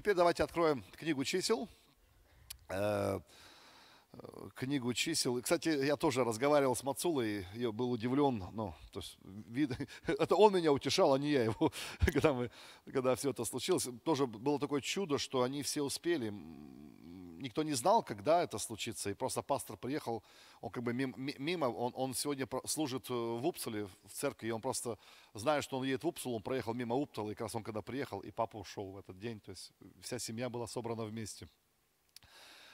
теперь давайте откроем книгу чисел. Э, книгу чисел. Кстати, я тоже разговаривал с Мацулой, я был удивлен, ну, то есть, вид, это он меня утешал, а не я его, когда, мы, когда все это случилось. Тоже было такое чудо, что они все успели, никто не знал, когда это случится, и просто пастор приехал, он как бы мимо, он, он сегодня служит э, в Упсале, в церкви, и он просто, зная, что он едет в Упсул, он проехал мимо Уптала, и как раз он когда приехал, и папа ушел в этот день, то есть вся семья была собрана вместе.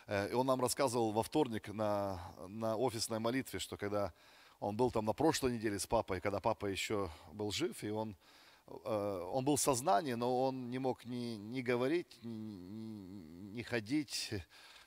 Э, и он нам рассказывал во вторник на, на офисной молитве, что когда он был там на прошлой неделе с папой, когда папа еще был жив, и он Э, он был в сознании, но он не мог ни, ни говорить, ни, ни, ни ходить.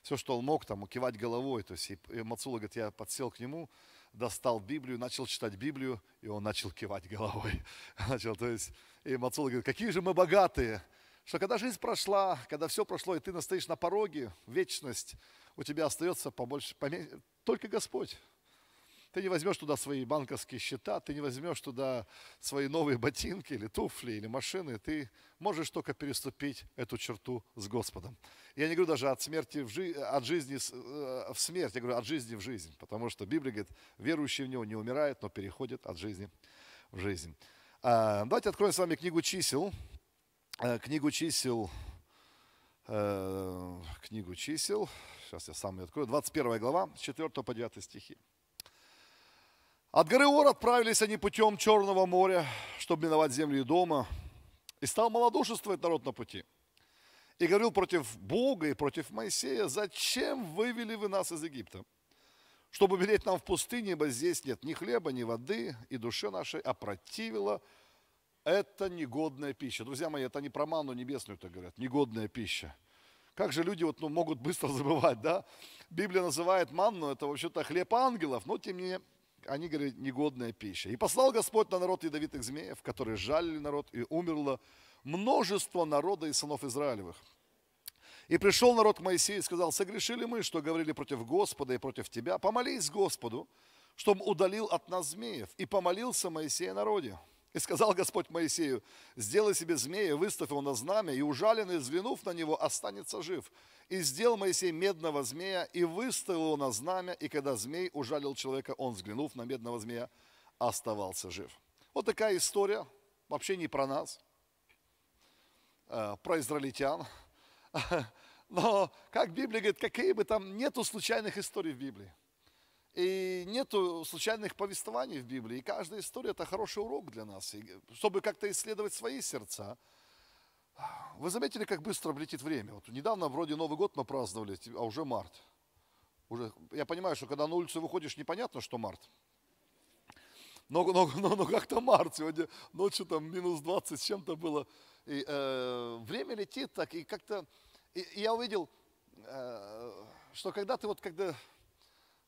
Все, что он мог, там, кивать головой. То есть, и, и Мацула говорит, я подсел к нему, достал Библию, начал читать Библию, и он начал кивать головой. начал, то есть, и Мацула говорит, какие же мы богатые, что когда жизнь прошла, когда все прошло, и ты настоишь на пороге, вечность, у тебя остается побольше, поменьше, только Господь. Ты не возьмешь туда свои банковские счета, ты не возьмешь туда свои новые ботинки или туфли, или машины. Ты можешь только переступить эту черту с Господом. Я не говорю даже от смерти в жи... от жизни э, в смерть, я говорю от жизни в жизнь, потому что Библия говорит, верующий в Него не умирает, но переходит от жизни в жизнь. А, давайте откроем с вами книгу чисел. Э, книгу чисел, э, книгу чисел, сейчас я сам ее открою, 21 глава, 4 по 9 стихи. От горы Ор отправились они путем Черного моря, чтобы миновать земли и дома. И стал малодушествовать народ на пути. И говорил против Бога и против Моисея, зачем вывели вы нас из Египта? Чтобы умереть нам в пустыне, ибо здесь нет ни хлеба, ни воды, и душе нашей опротивила это негодная пища. Друзья мои, это не про ману небесную-то говорят, негодная пища. Как же люди вот, ну, могут быстро забывать, да? Библия называет манну, это вообще-то хлеб ангелов, но тем не менее они, говорят, негодная пища. И послал Господь на народ ядовитых змеев, которые жалили народ, и умерло множество народа и сынов Израилевых. И пришел народ к Моисею и сказал, согрешили мы, что говорили против Господа и против тебя, помолись Господу, чтобы удалил от нас змеев. И помолился Моисей о народе. И сказал Господь Моисею, сделай себе змея, выставь его на знамя, и ужаленный, взглянув на него, останется жив. И сделал Моисей медного змея, и выставил его на знамя, и когда змей ужалил человека, он, взглянув на медного змея, оставался жив. Вот такая история, вообще не про нас, э, про израильтян. Но, как Библия говорит, какие бы там, нету случайных историй в Библии. И нет случайных повествований в Библии. И каждая история – это хороший урок для нас, чтобы как-то исследовать свои сердца. Вы заметили, как быстро летит время? Вот недавно вроде Новый год мы праздновали, а уже март. Уже, я понимаю, что когда на улицу выходишь, непонятно, что март. Но, но, но, но как-то март сегодня ночью там минус 20 с чем-то было. И, э, время летит так, и как-то... И, и я увидел, э, что когда ты вот когда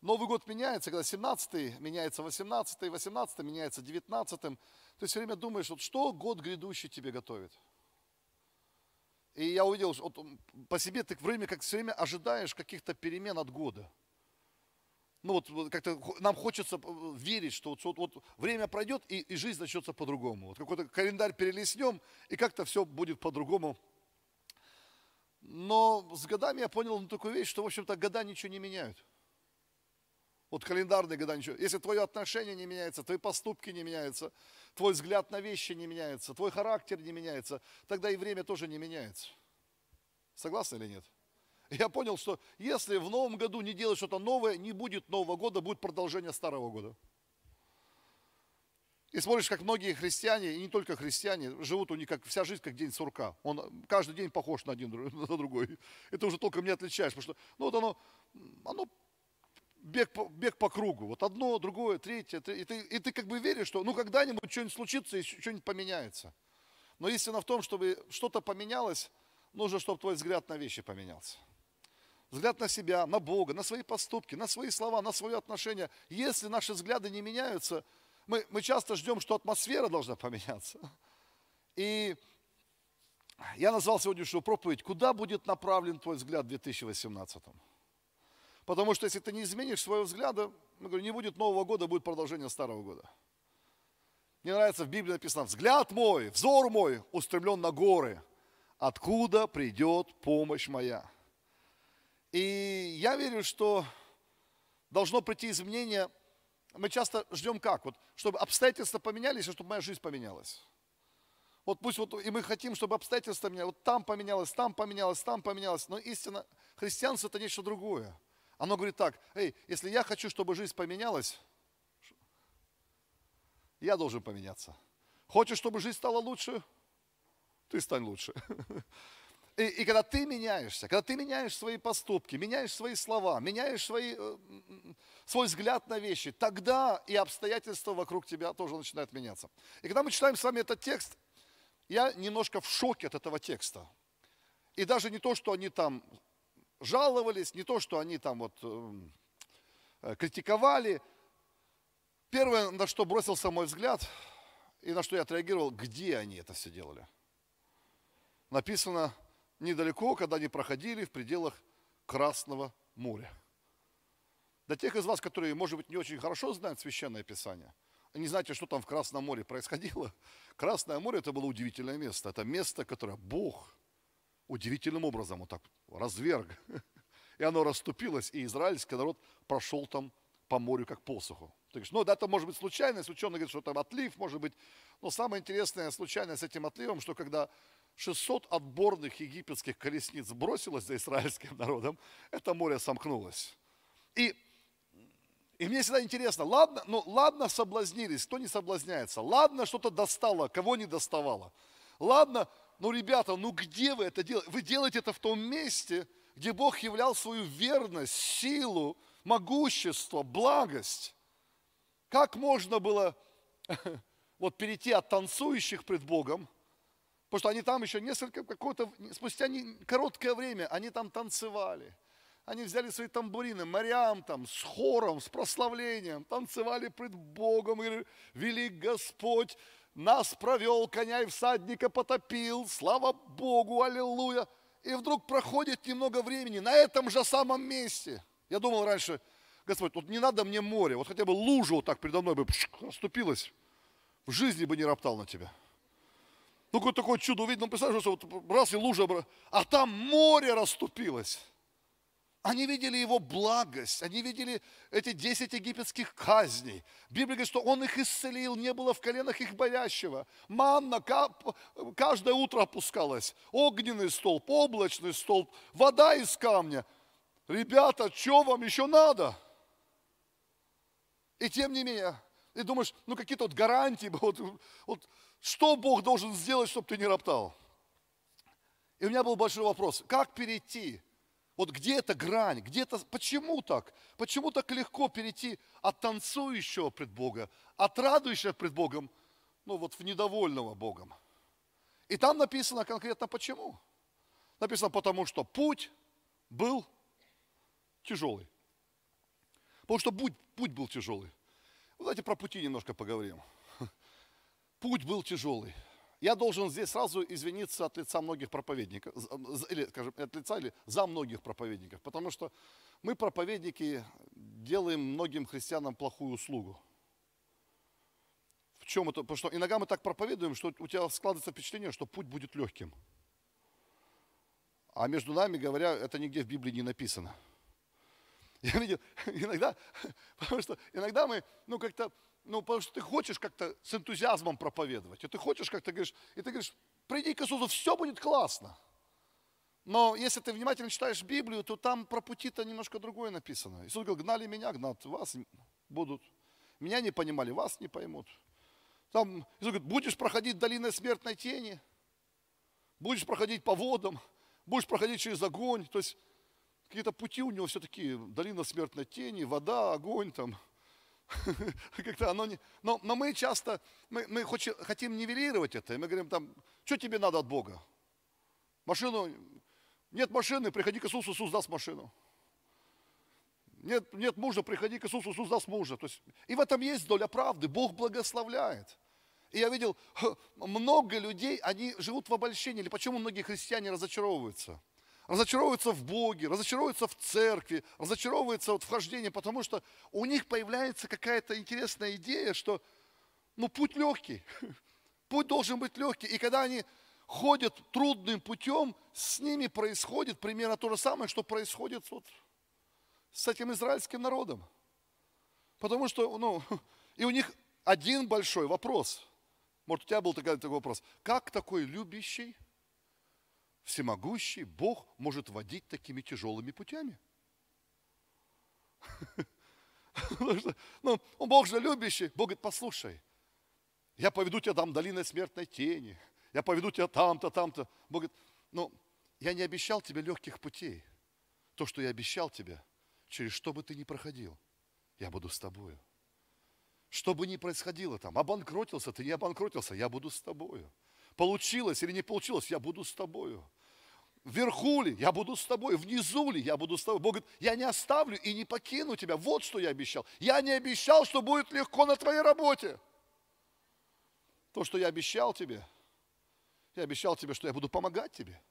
Новый год меняется, когда 17-й меняется 18-й, 18-й меняется 19-м. Ты все время думаешь, вот что год грядущий тебе готовит. И я увидел, вот по себе ты время как все время ожидаешь каких-то перемен от года. Ну вот, вот как-то нам хочется э, верить, что вот, вот время пройдет и, и жизнь начнется по-другому. Вот какой-то календарь перелеснем и как-то все будет по-другому. Но с годами я понял ну, такую вещь, что в общем-то года ничего не меняют. Вот календарные года ничего. Если твое отношение не меняется, твои поступки не меняются, твой взгляд на вещи не меняется, твой характер не меняется, тогда и время тоже не меняется. Согласны или нет? Я понял, что если в новом году не делать что-то новое, не будет Нового года, будет продолжение Старого года. И смотришь, как многие христиане, и не только христиане, живут у них как вся жизнь как день сурка. Он каждый день похож на один на другой. Это уже только мне отличаешь, потому что ну, вот оно, оно бег по, бег по кругу. Вот одно, другое, третье. И ты, и ты как бы веришь, что ну когда-нибудь что-нибудь случится и что-нибудь поменяется. Но истина в том, чтобы что-то поменялось, нужно, чтобы твой взгляд на вещи поменялся. Взгляд на себя, на Бога, на свои поступки, на свои слова, на свое отношение. Если наши взгляды не меняются, мы, мы часто ждем, что атмосфера должна поменяться. И я назвал сегодняшнюю проповедь «Куда будет направлен твой взгляд в 2018 году?» Потому что если ты не изменишь своего взгляда, говорю, не будет Нового года, будет продолжение Старого года. Мне нравится, в Библии написано, взгляд мой, взор мой устремлен на горы. Откуда придет помощь моя? И я верю, что должно прийти изменение. Мы часто ждем как? Вот, чтобы обстоятельства поменялись, и чтобы моя жизнь поменялась. Вот пусть вот, и мы хотим, чтобы обстоятельства меня, вот там поменялось, там поменялось, там поменялось. Но истина, христианство это нечто другое. Оно говорит так, эй, если я хочу, чтобы жизнь поменялась, я должен поменяться. Хочешь, чтобы жизнь стала лучше? Ты стань лучше. И, и когда ты меняешься, когда ты меняешь свои поступки, меняешь свои слова, меняешь свои, э, свой взгляд на вещи, тогда и обстоятельства вокруг тебя тоже начинают меняться. И когда мы читаем с вами этот текст, я немножко в шоке от этого текста. И даже не то, что они там жаловались, не то, что они там вот эм, э, критиковали. Первое, на что бросился мой взгляд и на что я отреагировал, где они это все делали. Написано недалеко, когда они проходили в пределах Красного моря. Для тех из вас, которые, может быть, не очень хорошо знают Священное Писание, не знаете, что там в Красном море происходило, Красное море – это было удивительное место. Это место, которое Бог удивительным образом вот так разверг. И оно расступилось, и израильский народ прошел там по морю как посуху. Ты говоришь, ну да, это может быть случайность, ученые говорят, что там отлив, может быть. Но самое интересное случайное с этим отливом, что когда 600 отборных египетских колесниц бросилось за израильским народом, это море сомкнулось. И, и мне всегда интересно, ладно, ну ладно соблазнились, кто не соблазняется, ладно что-то достало, кого не доставало, ладно ну, ребята, ну где вы это делаете? Вы делаете это в том месте, где Бог являл свою верность, силу, могущество, благость. Как можно было вот перейти от танцующих пред Богом, потому что они там еще несколько, какое-то, спустя не, короткое время, они там танцевали. Они взяли свои тамбурины, морям там, с хором, с прославлением, танцевали пред Богом, и говорили, велик Господь, нас провел, коня и всадника потопил, слава Богу, аллилуйя. И вдруг проходит немного времени на этом же самом месте. Я думал раньше, Господь, тут не надо мне море, вот хотя бы лужа вот так передо мной бы расступилась, в жизни бы не роптал на тебя. Ну, какое такое чудо увидел, ну, представляешь, вот раз и лужа, а там море расступилось. Они видели его благость, они видели эти десять египетских казней. Библия говорит, что он их исцелил, не было в коленах их болящего. Манна каждое утро опускалась. Огненный столб, облачный столб, вода из камня. Ребята, что вам еще надо? И тем не менее, ты думаешь, ну какие-то вот гарантии, вот, вот что Бог должен сделать, чтобы ты не роптал? И у меня был большой вопрос, как перейти вот где эта грань? Где это? Почему так? Почему так легко перейти от танцующего пред Бога, от радующего пред Богом, ну вот в недовольного Богом? И там написано конкретно почему. Написано потому, что путь был тяжелый. Потому что путь, путь был тяжелый. Давайте про пути немножко поговорим. Путь был тяжелый. Я должен здесь сразу извиниться от лица многих проповедников, или, скажем, от лица или за многих проповедников, потому что мы, проповедники, делаем многим христианам плохую услугу. В чем это? Потому что иногда мы так проповедуем, что у тебя складывается впечатление, что путь будет легким. А между нами, говоря, это нигде в Библии не написано. Я видел иногда, потому что иногда мы, ну, как-то ну, потому что ты хочешь как-то с энтузиазмом проповедовать. И ты хочешь как-то, говоришь, и ты говоришь, приди к Иисусу, все будет классно. Но если ты внимательно читаешь Библию, то там про пути-то немножко другое написано. Иисус говорил, гнали меня, гнат, вас будут. Меня не понимали, вас не поймут. Там Иисус говорит, будешь проходить долиной смертной тени, будешь проходить по водам, будешь проходить через огонь. То есть какие-то пути у него все такие, долина смертной тени, вода, огонь там – Как-то оно не... но, но мы часто, мы, мы хоч, хотим нивелировать это, и мы говорим там, что тебе надо от Бога? Машину, нет машины, приходи к Иисусу, Иисус даст машину. Нет, нет мужа, приходи к Иисусу, Иисус даст мужа. То есть, и в этом есть доля правды, Бог благословляет. И я видел, много людей, они живут в обольщении, или почему многие христиане разочаровываются – разочаровываются в Боге, разочаровываются в церкви, разочаровываются вот в хождении, потому что у них появляется какая-то интересная идея, что ну, путь легкий, путь должен быть легкий. И когда они ходят трудным путем, с ними происходит примерно то же самое, что происходит вот с этим израильским народом. Потому что, ну, и у них один большой вопрос. Может, у тебя был такой, такой вопрос. Как такой любящий – всемогущий Бог может водить такими тяжелыми путями. Ну, ну, ну, Бог же любящий. Бог говорит, послушай, я поведу тебя там долиной смертной тени, я поведу тебя там-то, там-то. Бог говорит, ну, я не обещал тебе легких путей. То, что я обещал тебе, через что бы ты ни проходил, я буду с тобою. Что бы ни происходило там, обанкротился ты, не обанкротился, я буду с тобою получилось или не получилось, я буду с тобою. Вверху ли, я буду с тобой, внизу ли, я буду с тобой. Бог говорит, я не оставлю и не покину тебя. Вот что я обещал. Я не обещал, что будет легко на твоей работе. То, что я обещал тебе, я обещал тебе, что я буду помогать тебе.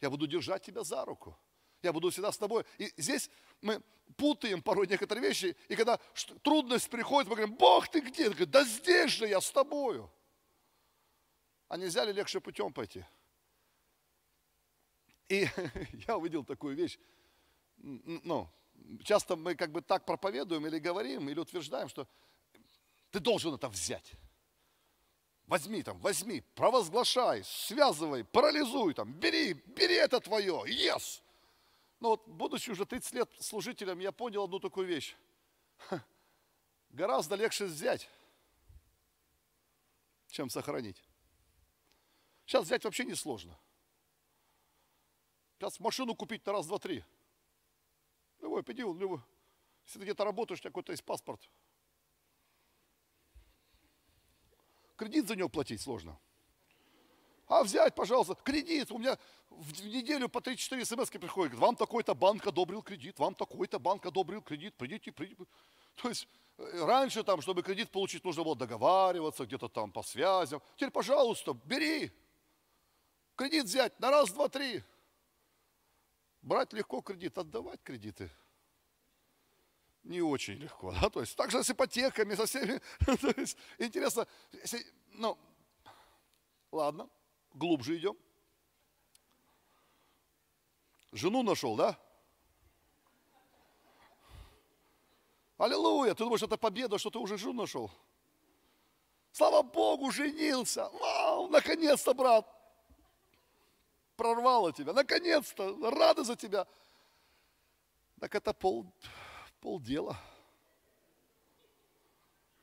Я буду держать тебя за руку. Я буду всегда с тобой. И здесь мы путаем порой некоторые вещи. И когда трудность приходит, мы говорим, Бог, ты где? Он говорит, да здесь же я с тобою. А нельзя ли легче путем пойти? И я увидел такую вещь. Ну, часто мы как бы так проповедуем или говорим, или утверждаем, что ты должен это взять. Возьми там, возьми, провозглашай, связывай, парализуй там, бери, бери это твое, yes! Но вот, будучи уже 30 лет служителем, я понял одну такую вещь. гораздо легче взять, чем сохранить. Сейчас взять вообще несложно. Сейчас машину купить на раз, два, три. Любой, пойди, любой. Если ты где-то работаешь, у тебя какой-то есть паспорт. Кредит за него платить сложно. А взять, пожалуйста, кредит. У меня в неделю по 3-4 смс приходит. Вам такой-то банк одобрил кредит, вам такой-то банк одобрил кредит, придите, придите. То есть э, раньше там, чтобы кредит получить, нужно было договариваться где-то там по связям. Теперь, пожалуйста, бери. Кредит взять на раз, два, три. Брать легко кредит, отдавать кредиты не очень легко. Да? То есть, так же с ипотеками, со всеми. То есть, интересно, если, ну, ладно, глубже идем. Жену нашел, да? Аллилуйя, ты думаешь, это победа, что ты уже жену нашел? Слава Богу, женился. Вау, наконец-то, брат прорвало тебя. Наконец-то, рада за тебя. Так это пол, полдела.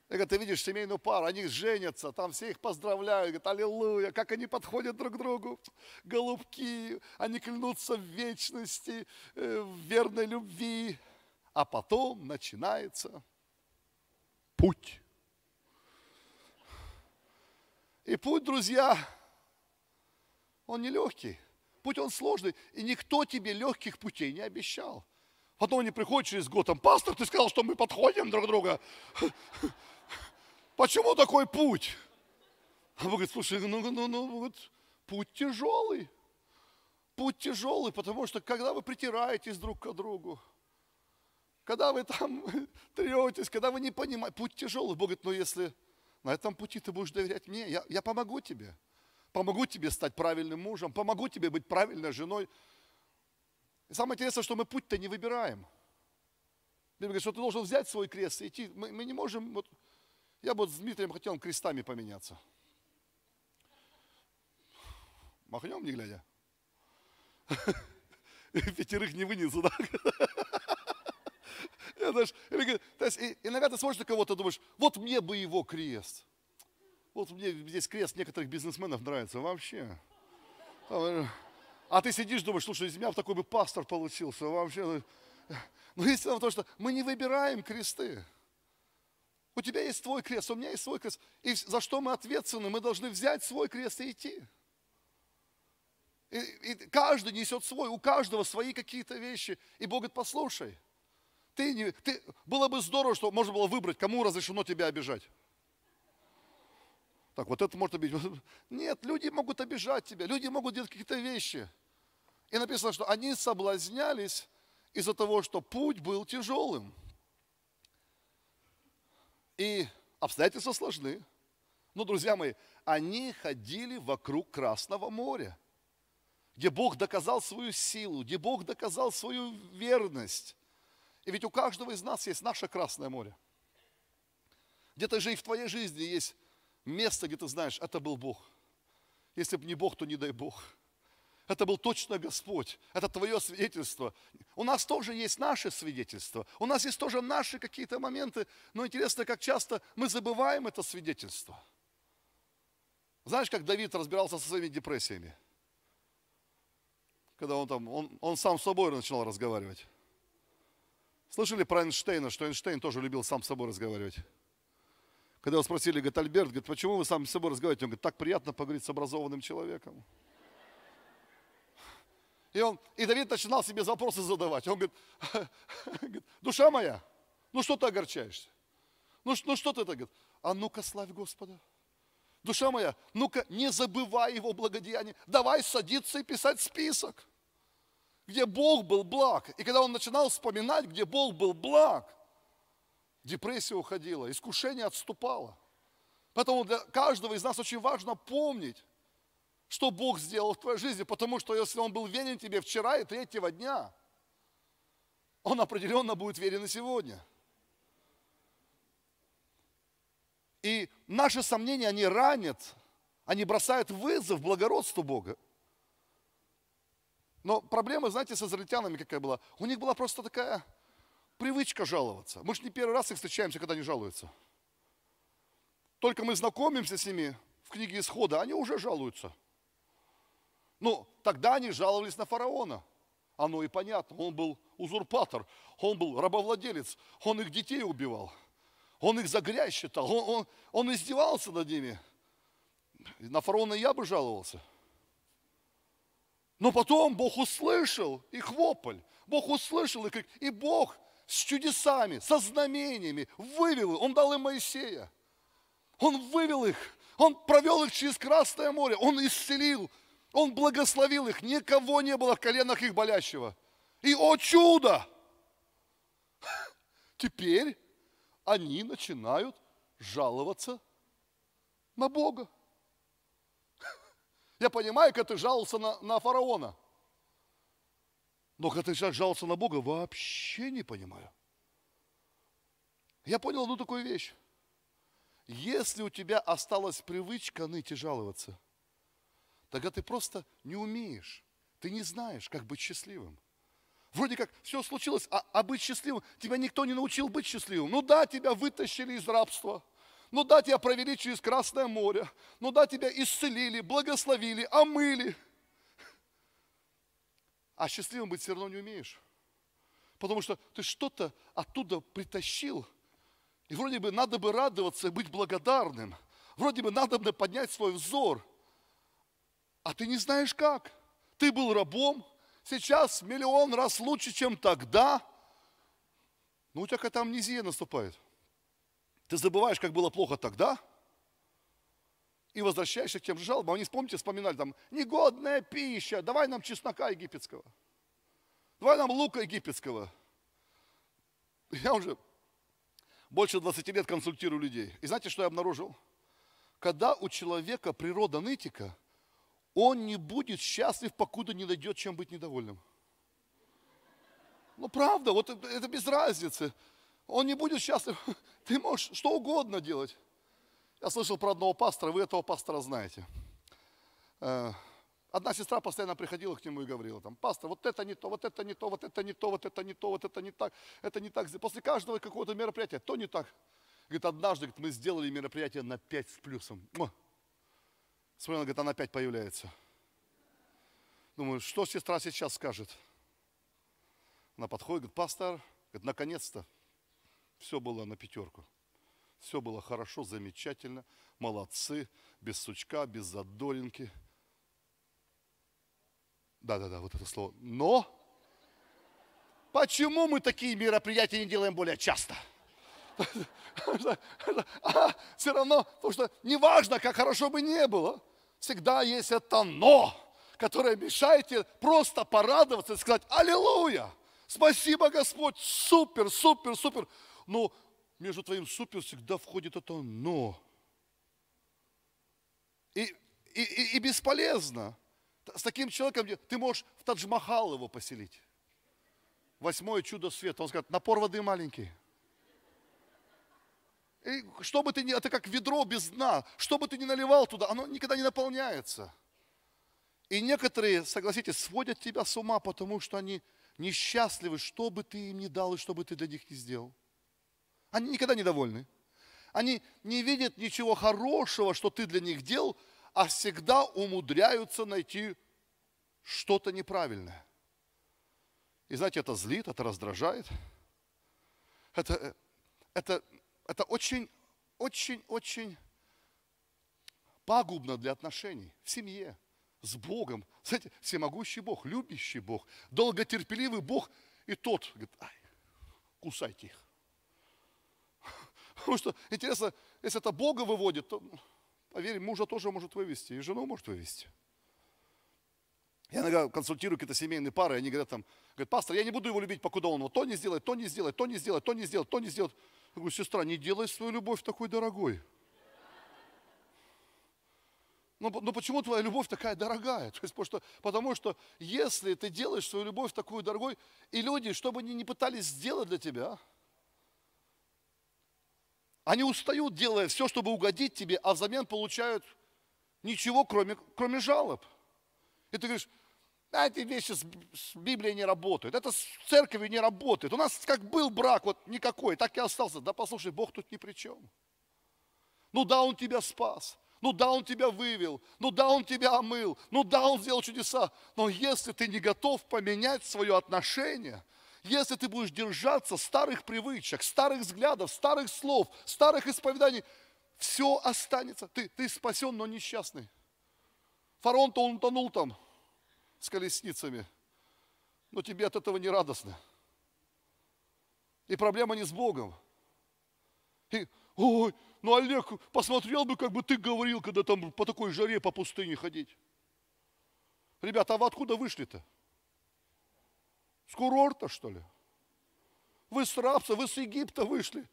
Говорит, ты видишь семейную пару, они женятся, там все их поздравляют, говорят, аллилуйя, как они подходят друг к другу, голубки, они клянутся в вечности, э, в верной любви. А потом начинается путь. И путь, друзья, он нелегкий. Путь он сложный. И никто тебе легких путей не обещал. Потом они приходят через год, там, пастор, ты сказал, что мы подходим друг друга. Почему такой путь? А Бог говорит, слушай, ну, ну, ну, ну вот, путь тяжелый. Путь тяжелый, потому что когда вы притираетесь друг к другу, когда вы там третесь, когда вы не понимаете, путь тяжелый. Бог говорит, но «Ну, если на этом пути ты будешь доверять мне, я, я помогу тебе помогу тебе стать правильным мужем, помогу тебе быть правильной женой. И самое интересное, что мы путь-то не выбираем. Библия говорит, что ты должен взять свой крест и идти. Мы, мы не можем... Вот, я бы вот с Дмитрием хотел крестами поменяться. Махнем, не глядя. Пятерых не вынесу, да? Даже, или, то есть, иногда ты смотришь на кого-то и думаешь, вот мне бы его крест. Вот мне здесь крест некоторых бизнесменов нравится вообще. Э, а ты сидишь, думаешь, слушай, из меня такой бы пастор получился вообще. Но ну, ну, истина в том, что мы не выбираем кресты. У тебя есть твой крест, у меня есть свой крест. И за что мы ответственны? Мы должны взять свой крест и идти. И, и каждый несет свой, у каждого свои какие-то вещи. И Бог говорит, послушай, ты не, ты, было бы здорово, что можно было выбрать, кому разрешено тебя обижать. Так, вот это может обидеть. Нет, люди могут обижать тебя, люди могут делать какие-то вещи. И написано, что они соблазнялись из-за того, что путь был тяжелым. И обстоятельства сложны. Но, друзья мои, они ходили вокруг Красного моря, где Бог доказал свою силу, где Бог доказал свою верность. И ведь у каждого из нас есть наше Красное море. Где-то же и в твоей жизни есть Место, где ты знаешь, это был Бог. Если бы не Бог, то не дай Бог. Это был точно Господь. Это твое свидетельство. У нас тоже есть наши свидетельства. У нас есть тоже наши какие-то моменты. Но интересно, как часто мы забываем это свидетельство. Знаешь, как Давид разбирался со своими депрессиями? Когда он там, он, он сам с собой начинал разговаривать. Слышали про Эйнштейна, что Эйнштейн тоже любил сам с собой разговаривать? когда его спросили, говорит, Альберт, говорит, почему вы сами с собой разговариваете? Он говорит, так приятно поговорить с образованным человеком. И, он, и Давид начинал себе вопросы задавать. Он говорит, душа моя, ну что ты огорчаешься? Ну, ну что ты так? Говорит, а ну-ка славь Господа. Душа моя, ну-ка не забывай его благодеяния. Давай садиться и писать список, где Бог был благ. И когда он начинал вспоминать, где Бог был благ – депрессия уходила, искушение отступало. Поэтому для каждого из нас очень важно помнить, что Бог сделал в твоей жизни, потому что если Он был верен тебе вчера и третьего дня, Он определенно будет верен и сегодня. И наши сомнения, они ранят, они бросают вызов благородству Бога. Но проблема, знаете, с израильтянами какая была? У них была просто такая привычка жаловаться. Мы же не первый раз их встречаемся, когда они жалуются. Только мы знакомимся с ними в книге Исхода, они уже жалуются. Ну, тогда они жаловались на фараона. Оно и понятно. Он был узурпатор, он был рабовладелец, он их детей убивал, он их за грязь считал, он, он, он издевался над ними. На фараона я бы жаловался. Но потом Бог услышал их вопль, Бог услышал их крик, и Бог с чудесами, со знамениями, вывел их. Он дал им Моисея. Он вывел их. Он провел их через Красное море. Он исцелил. Он благословил их. Никого не было в коленах их болящего. И, о чудо! Теперь они начинают жаловаться на Бога. Я понимаю, как ты жаловался на, на фараона. Но когда ты сейчас жаловался на Бога, вообще не понимаю. Я понял одну такую вещь. Если у тебя осталась привычка ныть и жаловаться, тогда ты просто не умеешь, ты не знаешь, как быть счастливым. Вроде как все случилось, а, а быть счастливым, тебя никто не научил быть счастливым. Ну да, тебя вытащили из рабства, ну да, тебя провели через Красное море, ну да, тебя исцелили, благословили, омыли – а счастливым быть все равно не умеешь. Потому что ты что-то оттуда притащил, и вроде бы надо бы радоваться и быть благодарным, вроде бы надо бы поднять свой взор, а ты не знаешь как. Ты был рабом, сейчас миллион раз лучше, чем тогда, но у тебя какая-то амнезия наступает. Ты забываешь, как было плохо тогда – и возвращаешься к тем же жалобам. Они, помните, вспоминали там, негодная пища, давай нам чеснока египетского, давай нам лука египетского. Я уже больше 20 лет консультирую людей. И знаете, что я обнаружил? Когда у человека природа нытика, он не будет счастлив, покуда не найдет, чем быть недовольным. Ну, правда, вот это без разницы. Он не будет счастлив. Ты можешь что угодно делать. Я слышал про одного пастора, вы этого пастора знаете. Э, одна сестра постоянно приходила к нему и говорила, там, пастор, вот это не то, вот это не то, вот это не то, вот это не то, вот это не так, это не так. После каждого какого-то мероприятия то не так. Говорит, однажды говорит, мы сделали мероприятие на 5 с плюсом. Му. Смотрю, она говорит, она опять появляется. Думаю, что сестра сейчас скажет? Она подходит, говорит, пастор, говорит, наконец-то все было на пятерку. Все было хорошо, замечательно, молодцы, без сучка, без задоринки. Да-да-да, вот это слово. Но почему мы такие мероприятия не делаем более часто? А все равно, потому что неважно, как хорошо бы не было, всегда есть это «но», которое мешает тебе просто порадоваться и сказать «Аллилуйя! Спасибо, Господь! Супер, супер, супер!» Ну, между твоим супер всегда входит это но. И, и, и, и бесполезно. С таким человеком ты можешь в Тадж-Махал его поселить. Восьмое чудо света. Он скажет, напор воды маленький. И что бы ты ни, это как ведро без дна, что бы ты ни наливал туда, оно никогда не наполняется. И некоторые, согласитесь, сводят тебя с ума, потому что они несчастливы, что бы ты им ни дал и что бы ты для них ни сделал. Они никогда недовольны. Они не видят ничего хорошего, что ты для них делал, а всегда умудряются найти что-то неправильное. И знаете, это злит, это раздражает. Это, это, это очень, очень, очень пагубно для отношений в семье, с Богом. Знаете, всемогущий Бог, любящий Бог, долготерпеливый Бог. И тот говорит, ай, кусайте их. Потому что, интересно, если это Бога выводит, то, поверь, мужа тоже может вывести, и жену может вывести. Я иногда консультирую какие-то семейные пары, они говорят там, говорят, пастор, я не буду его любить, покуда он вот то не сделает, то не сделает, то не сделает, то не сделает, то не сделает. Я говорю, сестра, не делай свою любовь такой дорогой. Но, «Ну, но ну, почему твоя любовь такая дорогая? То есть, потому, что, потому что если ты делаешь свою любовь такую дорогой, и люди, что бы они ни пытались сделать для тебя, они устают, делая все, чтобы угодить тебе, а взамен получают ничего, кроме, кроме жалоб. И ты говоришь, а эти вещи с, с Библией не работают, это с церковью не работает. У нас как был брак, вот никакой, так и остался. Да послушай, Бог тут ни при чем. Ну да, Он тебя спас, ну да, Он тебя вывел, ну да, Он тебя омыл, ну да, Он сделал чудеса. Но если ты не готов поменять свое отношение – если ты будешь держаться старых привычек, старых взглядов, старых слов, старых исповеданий, все останется. Ты, ты спасен, но несчастный. Фарон-то он утонул там с колесницами, но тебе от этого не радостно. И проблема не с Богом. И, ой, ну Олег, посмотрел бы, как бы ты говорил, когда там по такой жаре по пустыне ходить. Ребята, а вы откуда вышли-то? С курорта, что ли? Вы с рабства, вы с Египта вышли.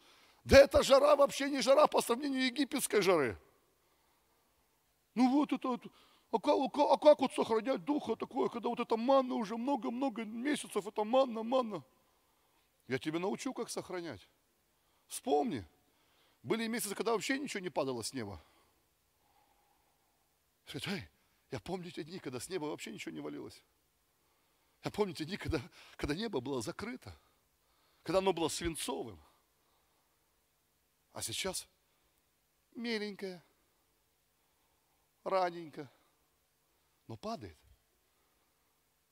Да эта жара вообще не жара по сравнению египетской жары. Ну вот это, а, как, а, а, как вот сохранять духа такое, когда вот эта манна уже много-много месяцев, это манна, манна. Я тебе научу, как сохранять. Вспомни, были месяцы, когда вообще ничего не падало с неба. Я помню те дни, когда с неба вообще ничего не валилось. Я помню те дни, когда, когда небо было закрыто, когда оно было свинцовым. А сейчас меленькое, раненько, но падает.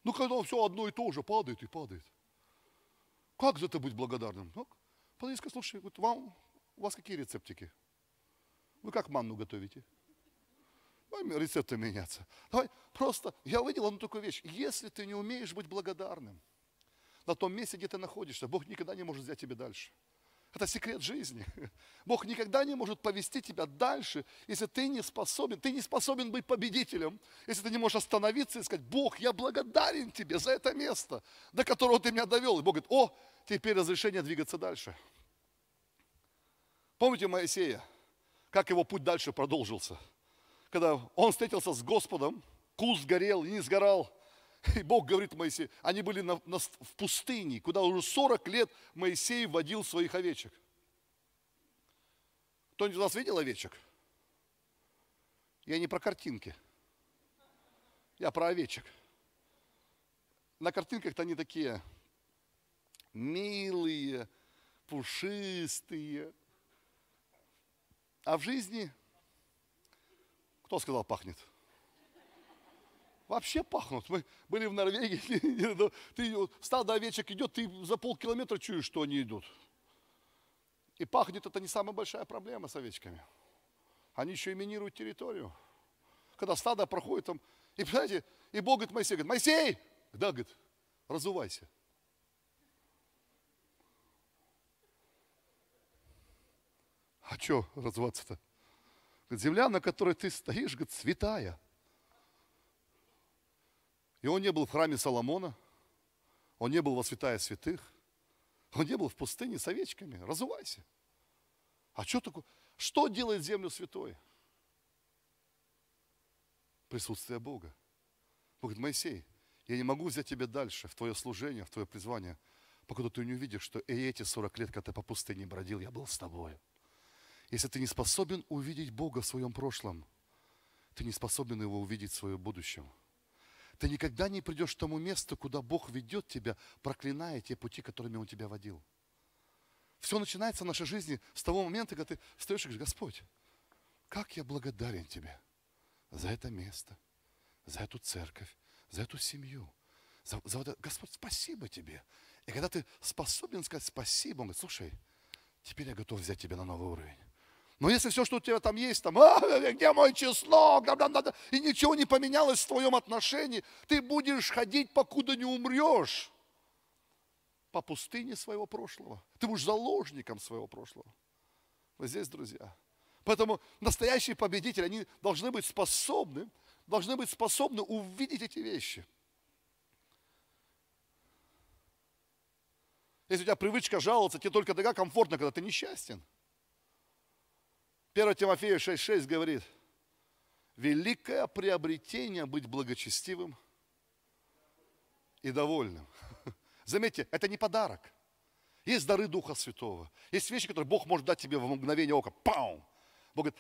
Ну, когда все одно и то же, падает и падает. Как за это быть благодарным? Ну, подойди, слушай, вот вам, у вас какие рецептики? Вы как манну готовите? рецепты меняться. Давай просто, я увидел одну такую вещь. Если ты не умеешь быть благодарным на том месте, где ты находишься, Бог никогда не может взять тебя дальше. Это секрет жизни. Бог никогда не может повести тебя дальше, если ты не способен, ты не способен быть победителем, если ты не можешь остановиться и сказать, Бог, я благодарен тебе за это место, до которого ты меня довел. И Бог говорит, о, теперь разрешение двигаться дальше. Помните Моисея, как его путь дальше продолжился? когда он встретился с Господом, куст горел и не сгорал. И Бог говорит Моисею, они были на, на, в пустыне, куда уже 40 лет Моисей водил своих овечек. Кто-нибудь из вас видел овечек? Я не про картинки. Я про овечек. На картинках-то они такие милые, пушистые. А в жизни кто сказал, пахнет? Вообще пахнут. Мы были в Норвегии, ну, ты до овечек идет, ты за полкилометра чуешь, что они идут. И пахнет это не самая большая проблема с овечками. Они еще и минируют территорию. Когда стадо проходит там, и знаете, и Бог говорит Моисей, говорит, Моисей, да, говорит, разувайся. А что разваться-то? Говорит, земля, на которой ты стоишь, говорит, святая. И он не был в храме Соломона, он не был во святая святых, он не был в пустыне с овечками. Разувайся. А что такое? Что делает землю святой? Присутствие Бога. Бог говорит, Моисей, я не могу взять тебя дальше, в твое служение, в твое призвание, пока ты не увидишь, что и эти 40 лет, когда ты по пустыне бродил, я был с тобой. Если ты не способен увидеть Бога в своем прошлом, ты не способен его увидеть в своем будущем. Ты никогда не придешь к тому месту, куда Бог ведет тебя, проклиная те пути, которыми Он тебя водил. Все начинается в нашей жизни с того момента, когда ты встаешь и говоришь, Господь, как я благодарен Тебе за это место, за эту церковь, за эту семью. За, за вот это. Господь, спасибо Тебе. И когда ты способен сказать спасибо, Он говорит, слушай, теперь я готов взять Тебя на новый уровень. Но если все, что у тебя там есть, там, а, где мой чеснок, и ничего не поменялось в твоем отношении, ты будешь ходить, покуда не умрешь по пустыне своего прошлого. Ты будешь заложником своего прошлого. Вы здесь, друзья. Поэтому настоящие победители, они должны быть способны, должны быть способны увидеть эти вещи. Если у тебя привычка жаловаться, тебе только тогда комфортно, когда ты несчастен. 1 Тимофею 6,6 говорит, великое приобретение быть благочестивым и довольным. Заметьте, это не подарок. Есть дары Духа Святого. Есть вещи, которые Бог может дать тебе в мгновение ока. Пау! Бог говорит,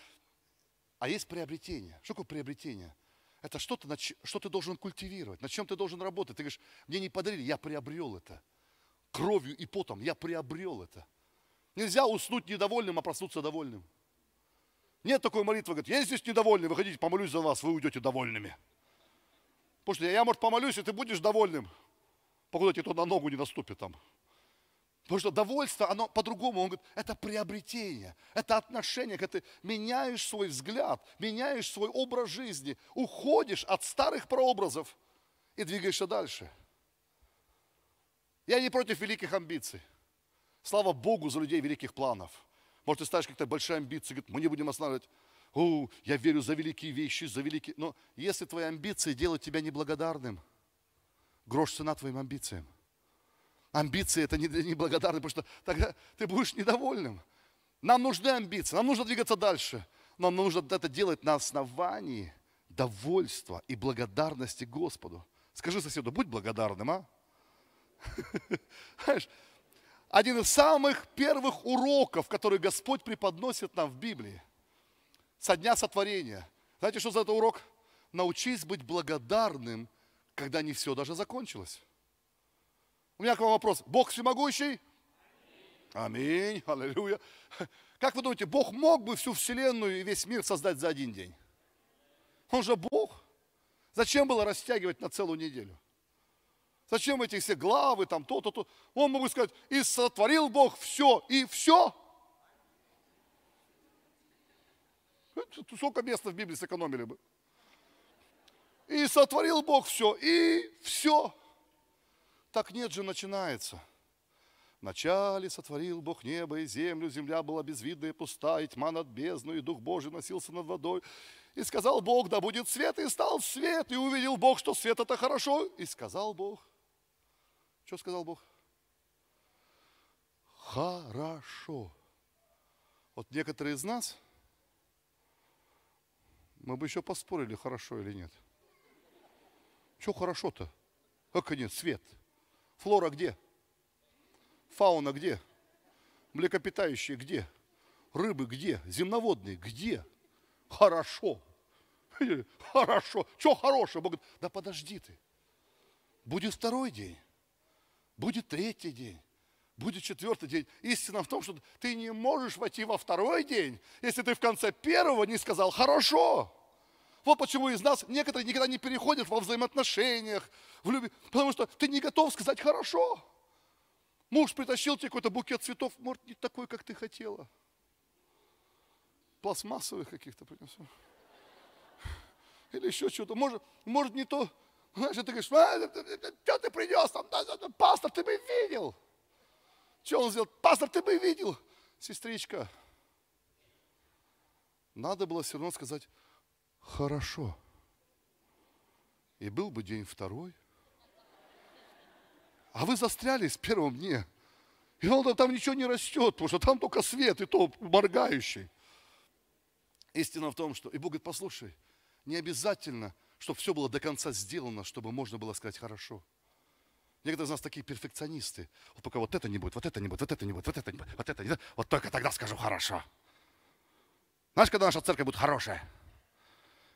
а есть приобретение. Что такое приобретение? Это что-то, что ты должен культивировать, на чем ты должен работать. Ты говоришь, мне не подарили, я приобрел это. Кровью и потом я приобрел это. Нельзя уснуть недовольным, а проснуться довольным. Нет такой молитвы, говорит, я здесь недовольный, выходите, помолюсь за вас, вы уйдете довольными. Потому что я, может, помолюсь, и ты будешь довольным, покуда тебе то на ногу не наступит там. Потому что довольство, оно по-другому. Он говорит, это приобретение, это отношение, когда ты меняешь свой взгляд, меняешь свой образ жизни, уходишь от старых прообразов и двигаешься дальше. Я не против великих амбиций. Слава Богу за людей великих планов. Может, ты ставишь как-то большие амбиции, говорит, мы не будем останавливать. О, я верю за великие вещи, за великие... Но если твои амбиции делают тебя неблагодарным, грош цена твоим амбициям. Амбиции – это не для неблагодарных, потому что тогда ты будешь недовольным. Нам нужны амбиции, нам нужно двигаться дальше. Нам нужно это делать на основании довольства и благодарности Господу. Скажи соседу, будь благодарным, а? Знаешь, один из самых первых уроков, который Господь преподносит нам в Библии. Со дня сотворения. Знаете, что за это урок? Научись быть благодарным, когда не все даже закончилось. У меня к вам вопрос. Бог всемогущий? Аминь. Аллилуйя. Как вы думаете, Бог мог бы всю вселенную и весь мир создать за один день? Он же Бог. Зачем было растягивать на целую неделю? Зачем эти все главы, там то-то, то. Он мог сказать, и сотворил Бог все, и все. Сколько места в Библии сэкономили бы? И сотворил Бог все, и все. Так нет же, начинается. Вначале сотворил Бог небо и землю, земля была безвидная и пуста, и тьма над бездну, и Дух Божий носился над водой. И сказал Бог, да будет свет, и стал свет, и увидел Бог, что свет это хорошо, и сказал Бог, что сказал Бог? Хорошо. Вот некоторые из нас, мы бы еще поспорили, хорошо или нет. Что хорошо-то? Как нет? Свет. Флора где? Фауна где? Млекопитающие где? Рыбы где? Земноводные где? Хорошо. Хорошо. Что хорошее? Бог говорит, да подожди ты. Будет второй день будет третий день, будет четвертый день. Истина в том, что ты не можешь войти во второй день, если ты в конце первого не сказал «хорошо». Вот почему из нас некоторые никогда не переходят во взаимоотношениях, в любви, потому что ты не готов сказать «хорошо». Муж притащил тебе какой-то букет цветов, может, не такой, как ты хотела. Пластмассовых каких-то принес. Или еще что-то. Может, может, не то, знаешь, ты говоришь, э, э, э, что ты принес там? Пастор, ты бы видел. Что он сделал? Пастор, ты бы видел. Сестричка, надо было все равно сказать, хорошо. И был бы день второй. А вы застряли с первом дне. И он там ничего не растет, потому что там только свет, и то моргающий. Истина в том, что... И Бог говорит, послушай, не обязательно – чтобы все было до конца сделано, чтобы можно было сказать «хорошо». Некоторые из нас такие перфекционисты. Вот пока вот это не будет, вот это не будет, вот это не будет, вот это не будет, вот это не будет, вот только тогда скажу «хорошо». Знаешь, когда наша церковь будет хорошая?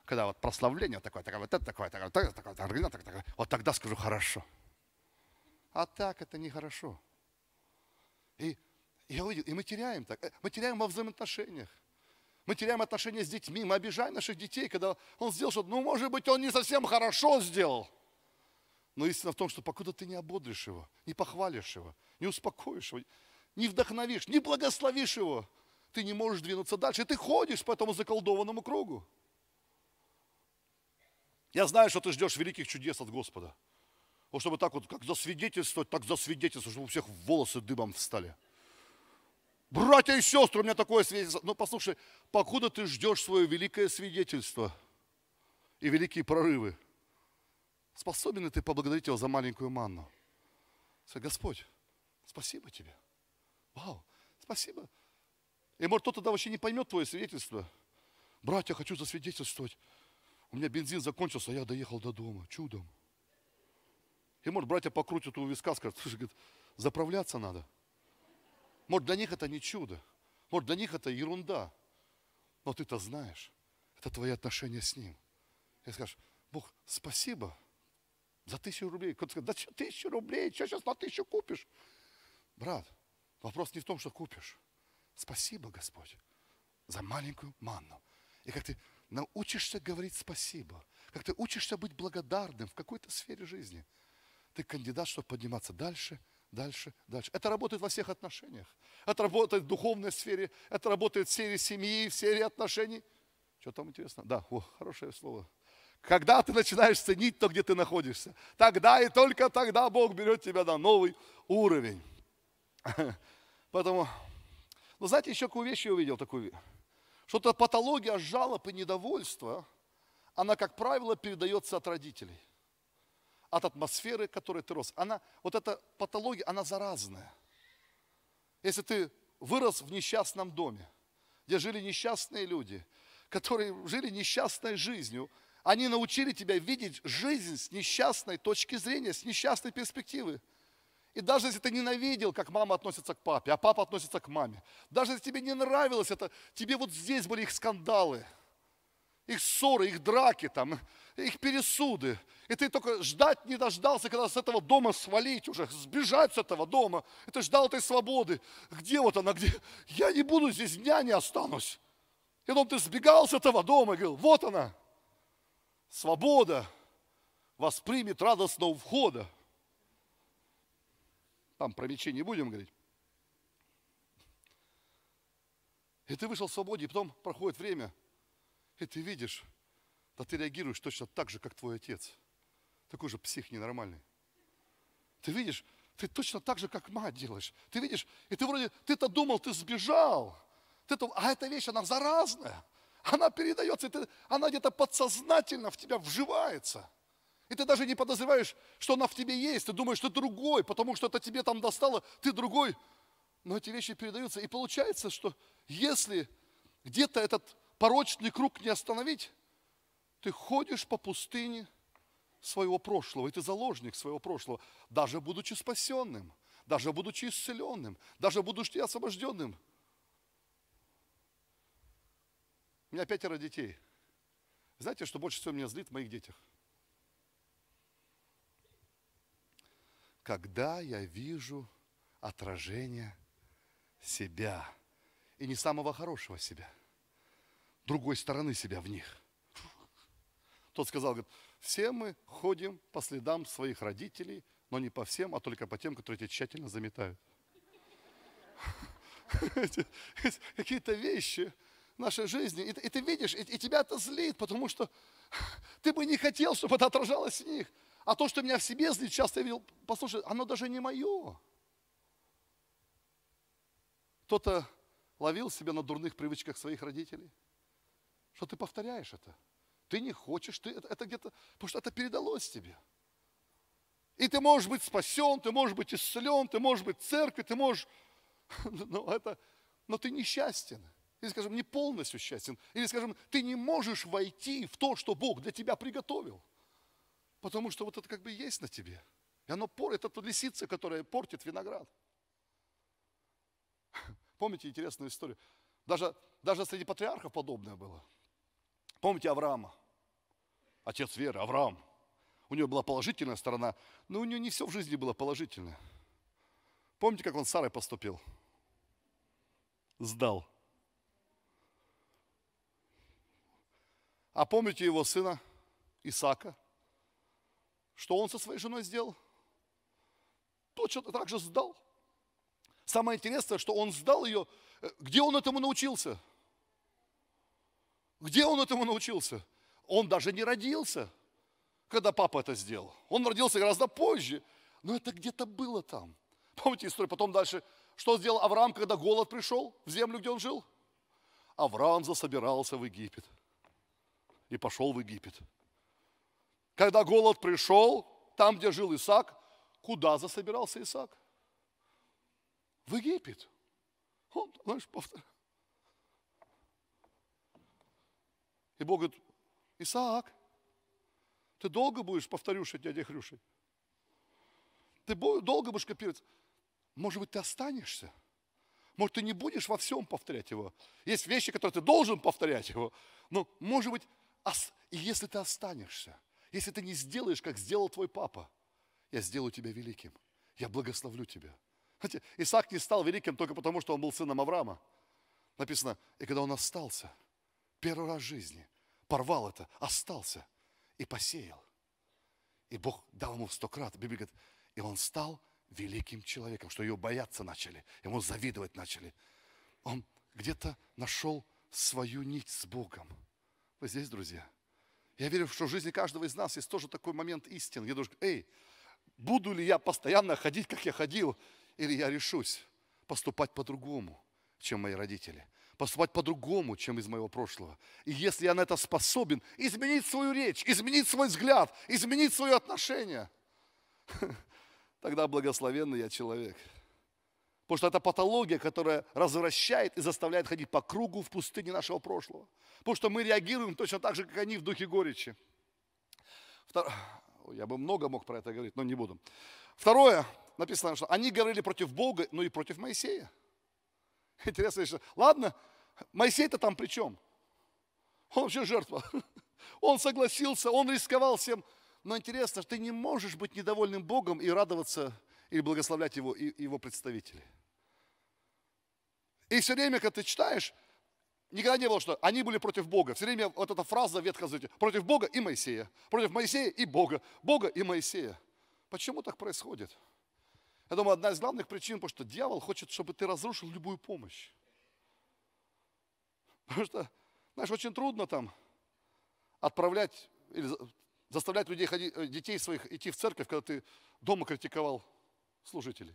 Когда вот прославление такое, такое, вот это такое, такое, такое, такое, такое, такое, такое, вот тогда скажу «хорошо». А так это нехорошо. И я увидел, и мы теряем так, э, мы теряем во взаимоотношениях. Мы теряем отношения с детьми, мы обижаем наших детей, когда он сделал что-то. Ну, может быть, он не совсем хорошо сделал. Но истина в том, что покуда ты не ободришь его, не похвалишь его, не успокоишь его, не вдохновишь, не благословишь его, ты не можешь двинуться дальше. ты ходишь по этому заколдованному кругу. Я знаю, что ты ждешь великих чудес от Господа. Вот чтобы так вот, как засвидетельствовать, так засвидетельствовать, чтобы у всех волосы дыбом встали. Братья и сестры, у меня такое свидетельство. Ну, послушай, покуда ты ждешь свое великое свидетельство и великие прорывы, способен ли ты поблагодарить его за маленькую манну? Скажи, Господь, спасибо тебе. Вау, спасибо. И может, кто-то тогда вообще не поймет твое свидетельство. Братья, хочу засвидетельствовать. У меня бензин закончился, а я доехал до дома. Чудом. И может, братья покрутят у виска, скажут, слушай, говорит, заправляться надо. Может, для них это не чудо, может, для них это ерунда, но ты-то знаешь, это твои отношения с Ним. И скажешь, Бог, спасибо за тысячу рублей. Кто-то скажет, да что тысячу рублей, что сейчас на тысячу купишь? Брат, вопрос не в том, что купишь. Спасибо, Господь, за маленькую манну. И как ты научишься говорить спасибо, как ты учишься быть благодарным в какой-то сфере жизни, ты кандидат, чтобы подниматься дальше – дальше, дальше. Это работает во всех отношениях. Это работает в духовной сфере, это работает в сфере семьи, в сфере отношений. Что там интересно? Да, о, хорошее слово. Когда ты начинаешь ценить то, где ты находишься, тогда и только тогда Бог берет тебя на новый уровень. Поэтому, ну знаете, еще какую вещь я увидел такую. Что-то патология жалоб и недовольства, она, как правило, передается от родителей – от атмосферы, в которой ты рос. Она, вот эта патология, она заразная. Если ты вырос в несчастном доме, где жили несчастные люди, которые жили несчастной жизнью, они научили тебя видеть жизнь с несчастной точки зрения, с несчастной перспективы. И даже если ты ненавидел, как мама относится к папе, а папа относится к маме, даже если тебе не нравилось это, тебе вот здесь были их скандалы, их ссоры, их драки там, их пересуды. И ты только ждать не дождался, когда с этого дома свалить уже, сбежать с этого дома. И ты ждал этой свободы. Где вот она, где? Я не буду здесь, дня не останусь. И потом ты сбегал с этого дома и говорил, вот она, свобода вас примет радостного входа. Там про мечи не будем говорить. И ты вышел в свободе, и потом проходит время, и ты видишь, а ты реагируешь точно так же, как твой отец. Такой же псих ненормальный. Ты видишь, ты точно так же, как мать делаешь. Ты видишь, и ты вроде, ты-то думал, ты сбежал. Ты-то, а эта вещь, она заразная. Она передается, ты, она где-то подсознательно в тебя вживается. И ты даже не подозреваешь, что она в тебе есть. Ты думаешь, ты другой, потому что это тебе там достало, ты другой. Но эти вещи передаются. И получается, что если где-то этот порочный круг не остановить, ты ходишь по пустыне своего прошлого, и ты заложник своего прошлого, даже будучи спасенным, даже будучи исцеленным, даже будучи освобожденным. У меня пятеро детей. Знаете, что больше всего меня злит в моих детях? Когда я вижу отражение себя, и не самого хорошего себя, другой стороны себя в них. Тот сказал, говорит, все мы ходим по следам своих родителей, но не по всем, а только по тем, которые тебя тщательно заметают. Какие-то вещи в нашей жизни. И ты видишь, и тебя это злит, потому что ты бы не хотел, чтобы это отражалось в них. А то, что меня в себе злит, часто я видел, послушай, оно даже не мое. Кто-то ловил себя на дурных привычках своих родителей. Что ты повторяешь это? ты не хочешь, ты это, это где-то, потому что это передалось тебе. И ты можешь быть спасен, ты можешь быть исцелен, ты можешь быть в церкви, ты можешь, но это, но ты несчастен. Или, скажем, не полностью счастен. Или, скажем, ты не можешь войти в то, что Бог для тебя приготовил. Потому что вот это как бы есть на тебе. И оно пор, это лисица, которая портит виноград. Помните интересную историю? Даже, даже среди патриархов подобное было. Помните Авраама? отец веры, Авраам. У него была положительная сторона, но у него не все в жизни было положительное. Помните, как он с Сарой поступил? Сдал. А помните его сына Исака? Что он со своей женой сделал? Точно так же сдал. Самое интересное, что он сдал ее. Э, где он этому научился? Где он этому научился? Он даже не родился, когда папа это сделал. Он родился гораздо позже. Но это где-то было там. Помните историю? Потом дальше, что сделал Авраам, когда голод пришел в землю, где он жил? Авраам засобирался в Египет и пошел в Египет. Когда голод пришел, там, где жил Исаак, куда засобирался Исаак? В Египет. Он, знаешь, повторял. И Бог говорит, Исаак, ты долго будешь повторюшить дядя Хрюшей? Ты долго будешь копировать? Может быть, ты останешься? Может, ты не будешь во всем повторять его? Есть вещи, которые ты должен повторять его. Но, может быть, и если ты останешься, если ты не сделаешь, как сделал твой папа, я сделаю тебя великим. Я благословлю тебя. Знаете, Исаак не стал великим только потому, что он был сыном Авраама. Написано, и когда он остался, первый раз в жизни, порвал это, остался и посеял. И Бог дал ему в сто крат. Библия говорит, и он стал великим человеком, что ее бояться начали, ему завидовать начали. Он где-то нашел свою нить с Богом. Вы здесь, друзья? Я верю, что в жизни каждого из нас есть тоже такой момент истины, Я думаю, эй, буду ли я постоянно ходить, как я ходил, или я решусь поступать по-другому, чем мои родители – поступать по-другому, чем из моего прошлого. И если я на это способен, изменить свою речь, изменить свой взгляд, изменить свое отношение, тогда благословенный я человек. Потому что это патология, которая развращает и заставляет ходить по кругу в пустыне нашего прошлого. Потому что мы реагируем точно так же, как они в духе горечи. Втор... Я бы много мог про это говорить, но не буду. Второе, написано, что они говорили против Бога, но и против Моисея. Интересно, что ладно, Моисей-то там при чем? Он вообще жертва. Он согласился, он рисковал всем. Но интересно, что ты не можешь быть недовольным Богом и радоваться или благословлять Его и Его представителей. И все время, когда ты читаешь, никогда не было, что они были против Бога. Все время вот эта фраза в Ветхом Против Бога и Моисея. Против Моисея и Бога. Бога и Моисея. Почему так происходит? Я думаю, одна из главных причин, потому что дьявол хочет, чтобы ты разрушил любую помощь. Потому что, знаешь, очень трудно там отправлять или заставлять людей ходить, э, детей своих идти в церковь, когда ты дома критиковал служителей.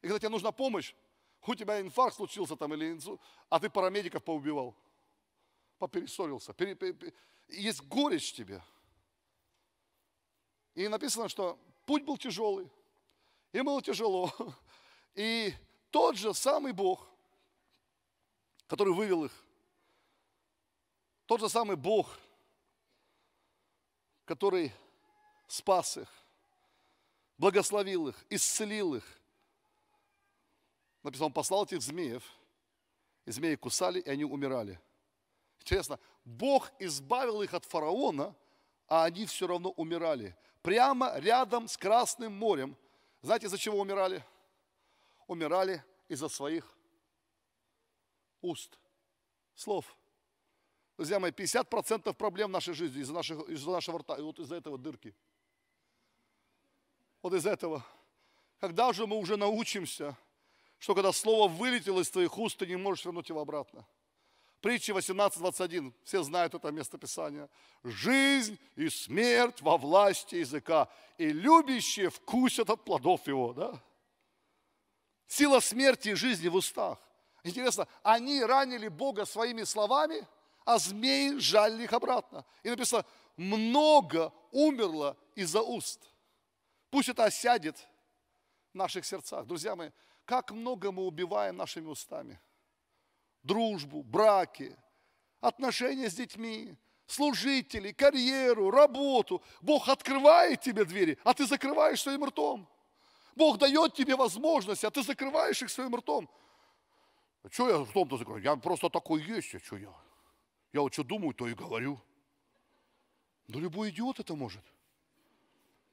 И когда тебе нужна помощь, у тебя инфаркт случился там или инсу, а ты парамедиков поубивал, поперессорился. Пере, пере, пере, есть горечь тебе. И написано, что путь был тяжелый, им было тяжело. И тот же самый Бог, который вывел их тот же самый Бог, который спас их, благословил их, исцелил их. Написано, он послал этих змеев, и змеи кусали, и они умирали. Интересно, Бог избавил их от фараона, а они все равно умирали. Прямо рядом с Красным морем. Знаете, из-за чего умирали? Умирали из-за своих уст, слов – Друзья мои, 50% проблем в нашей жизни из-за нашего, из нашего рта, и вот из-за этого дырки. Вот из за этого. Когда же мы уже научимся, что когда слово вылетело из твоих уст, ты не можешь вернуть его обратно? Притча 18.21. Все знают это местописание. Жизнь и смерть во власти языка. И любящие вкусят от плодов его. Да? Сила смерти и жизни в устах. Интересно, они ранили Бога своими словами – а змеи жали их обратно. И написано, много умерло из-за уст. Пусть это осядет в наших сердцах. Друзья мои, как много мы убиваем нашими устами. Дружбу, браки, отношения с детьми, служителей, карьеру, работу. Бог открывает тебе двери, а ты закрываешь своим ртом. Бог дает тебе возможности, а ты закрываешь их своим ртом. А что я ртом-то закрываю? Я просто такой есть, а что я? Я вот что думаю, то и говорю. Но любой идиот это может.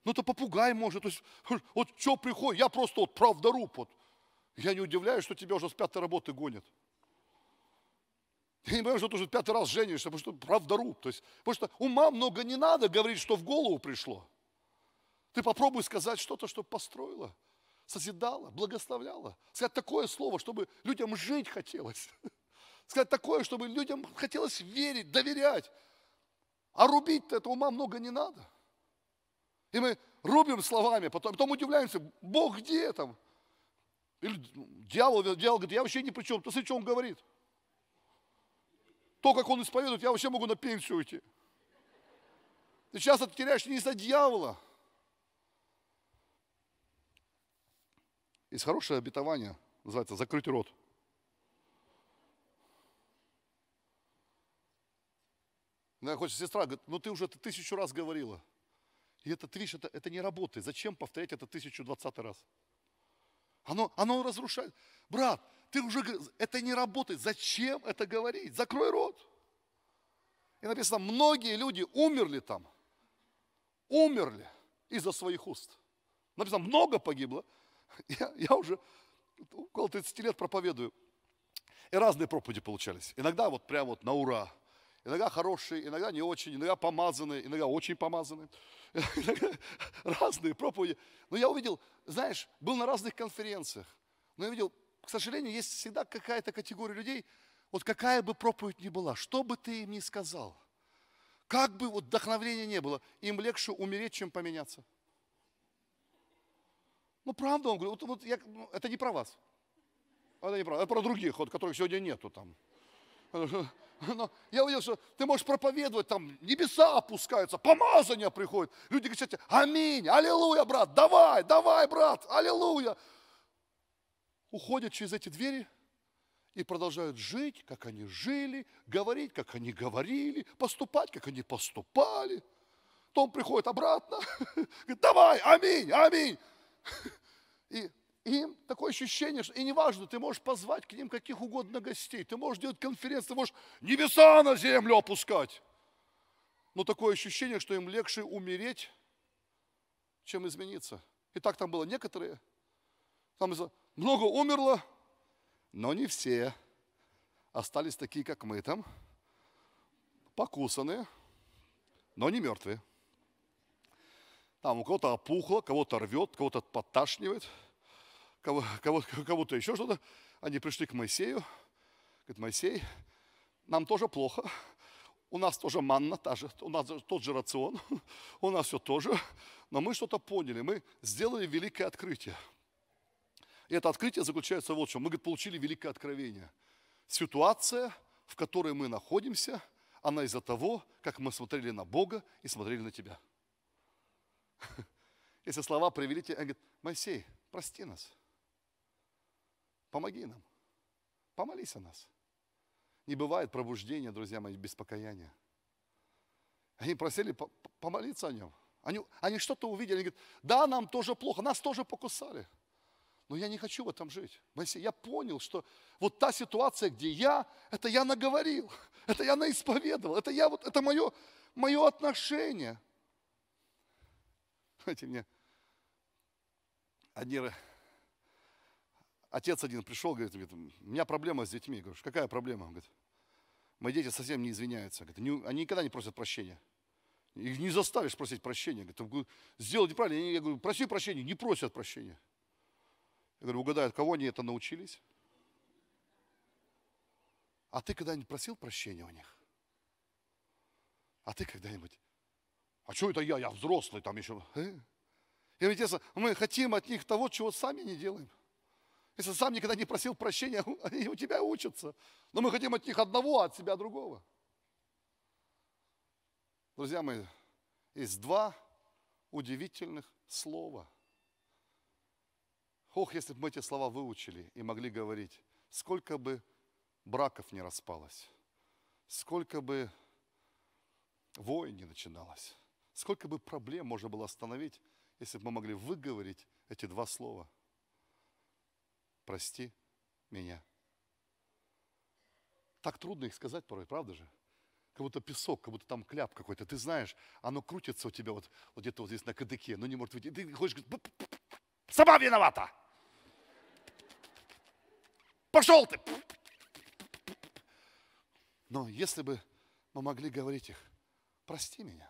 Ну, то попугай может. То есть, хм, вот что приходит, я просто вот правдоруб. Вот. Я не удивляюсь, что тебя уже с пятой работы гонят. Я не понимаю, что ты уже пятый раз женишься, потому что правдоруб. То есть, потому что ума много не надо говорить, что в голову пришло. Ты попробуй сказать что-то, что построило, созидало, благословляло. Сказать такое слово, чтобы людям жить хотелось. сказать такое, чтобы людям хотелось верить, доверять. А рубить-то это ума много не надо. И мы рубим словами, потом, потом удивляемся, Бог где там? Или ну, дьявол, дьявол говорит, я вообще ни при чем. Ты что он говорит? То, как он исповедует, я вообще могу на пенсию уйти. Ты сейчас это теряешь не из-за дьявола. Есть хорошее обетование, называется «закрыть рот». Хочет сестра, говорит, ну ты уже это тысячу раз говорила. И этот вещь, это, это не работает. Зачем повторять это тысячу двадцатый раз? Оно, оно разрушает. Брат, ты уже, это не работает. Зачем это говорить? Закрой рот. И написано, многие люди умерли там. Умерли из-за своих уст. Написано, много погибло. Я, я уже около 30 лет проповедую. И разные проповеди получались. Иногда вот прям вот на ура иногда хорошие, иногда не очень, иногда помазанные, иногда очень помазанные, иногда разные проповеди. Но я увидел, знаешь, был на разных конференциях, но я видел, к сожалению, есть всегда какая-то категория людей, вот какая бы проповедь ни была, что бы ты им ни сказал, как бы вот вдохновения не было, им легче умереть, чем поменяться. Ну, правда, он говорит, вот, вот я, ну, это не про вас. Это не про, это про других, вот, которых сегодня нету там. Но я увидел, что ты можешь проповедовать, там небеса опускаются, помазания приходят. Люди кричат, аминь, аллилуйя, брат, давай, давай, брат, аллилуйя. Уходят через эти двери и продолжают жить, как они жили, говорить, как они говорили, поступать, как они поступали. Потом приходит обратно, говорит, давай, аминь, аминь. И и такое ощущение, что и неважно, ты можешь позвать к ним каких угодно гостей, ты можешь делать конференции, ты можешь небеса на землю опускать. Но такое ощущение, что им легче умереть, чем измениться. И так там было некоторые. Там много умерло, но не все. Остались такие, как мы там, покусанные, но не мертвые. Там у кого-то опухло, кого-то рвет, кого-то подташнивает – кого, кого, кого-то еще что-то. Они пришли к Моисею, говорит, Моисей, нам тоже плохо, у нас тоже манна, та же, у нас тот же рацион, у нас все тоже, но мы что-то поняли, мы сделали великое открытие. И это открытие заключается вот в чем. Мы, говорит, получили великое откровение. Ситуация, в которой мы находимся, она из-за того, как мы смотрели на Бога и смотрели на тебя. Если слова привели тебя, он говорит, Моисей, прости нас. Помоги нам. Помолись о нас. Не бывает пробуждения, друзья мои, без покаяния. Они просили помолиться о нем. Они, они что-то увидели, они говорят, да, нам тоже плохо, нас тоже покусали. Но я не хочу в этом жить. Моисей, я понял, что вот та ситуация, где я, это я наговорил, это я наисповедовал, это, я, вот, это мое, мое отношение. Знаете, мне одни Отец один пришел, говорит, говорит, у меня проблема с детьми. говорю, какая проблема? Он говорит, мои дети совсем не извиняются. Говорит, они никогда не просят прощения. Их не заставишь просить прощения. Говорит, сделал неправильно. Я говорю, проси прощения, не просят прощения. Я говорю, угадай, кого они это научились? А ты когда-нибудь просил прощения у них? А ты когда-нибудь? А что это я? Я взрослый там еще. И э?» ведь мы хотим от них того, чего сами не делаем если сам никогда не просил прощения, они у тебя учатся. Но мы хотим от них одного, а от себя другого. Друзья мои, есть два удивительных слова. Ох, если бы мы эти слова выучили и могли говорить, сколько бы браков не распалось, сколько бы войн не начиналось, сколько бы проблем можно было остановить, если бы мы могли выговорить эти два слова – прости меня. Так трудно их сказать порой, правда же? Как будто песок, как будто там кляп какой-то. Ты знаешь, оно крутится у тебя вот, вот где-то вот здесь на кадыке, но не может выйти. ты хочешь говорить, сама виновата. Пошел ты. Но если бы мы могли говорить их, прости меня.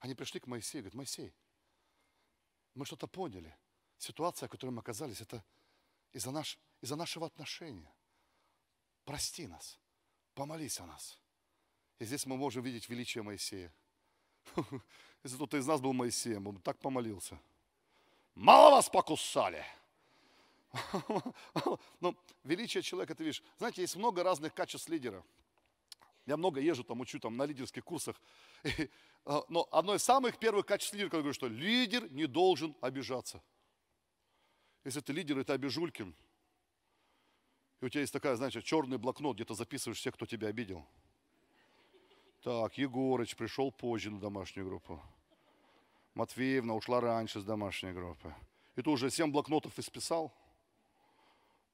Они пришли к Моисею и говорят, Моисей, мы что-то поняли. Ситуация, в которой мы оказались, это из-за, наш, из-за нашего отношения. Прости нас, помолись о нас. И здесь мы можем видеть величие Моисея. Если кто-то из нас был Моисеем, он так помолился. Мало вас покусали. Но ну, величие человека, ты видишь. Знаете, есть много разных качеств лидера. Я много езжу, там учу там, на лидерских курсах. но одно из самых первых качеств лидера, когда говорю, что лидер не должен обижаться. Если ты лидер, это ты обижулькин, и у тебя есть такая, знаешь, черный блокнот, где ты записываешь всех, кто тебя обидел. Так, Егорыч пришел позже на домашнюю группу. Матвеевна ушла раньше с домашней группы. И ты уже семь блокнотов исписал.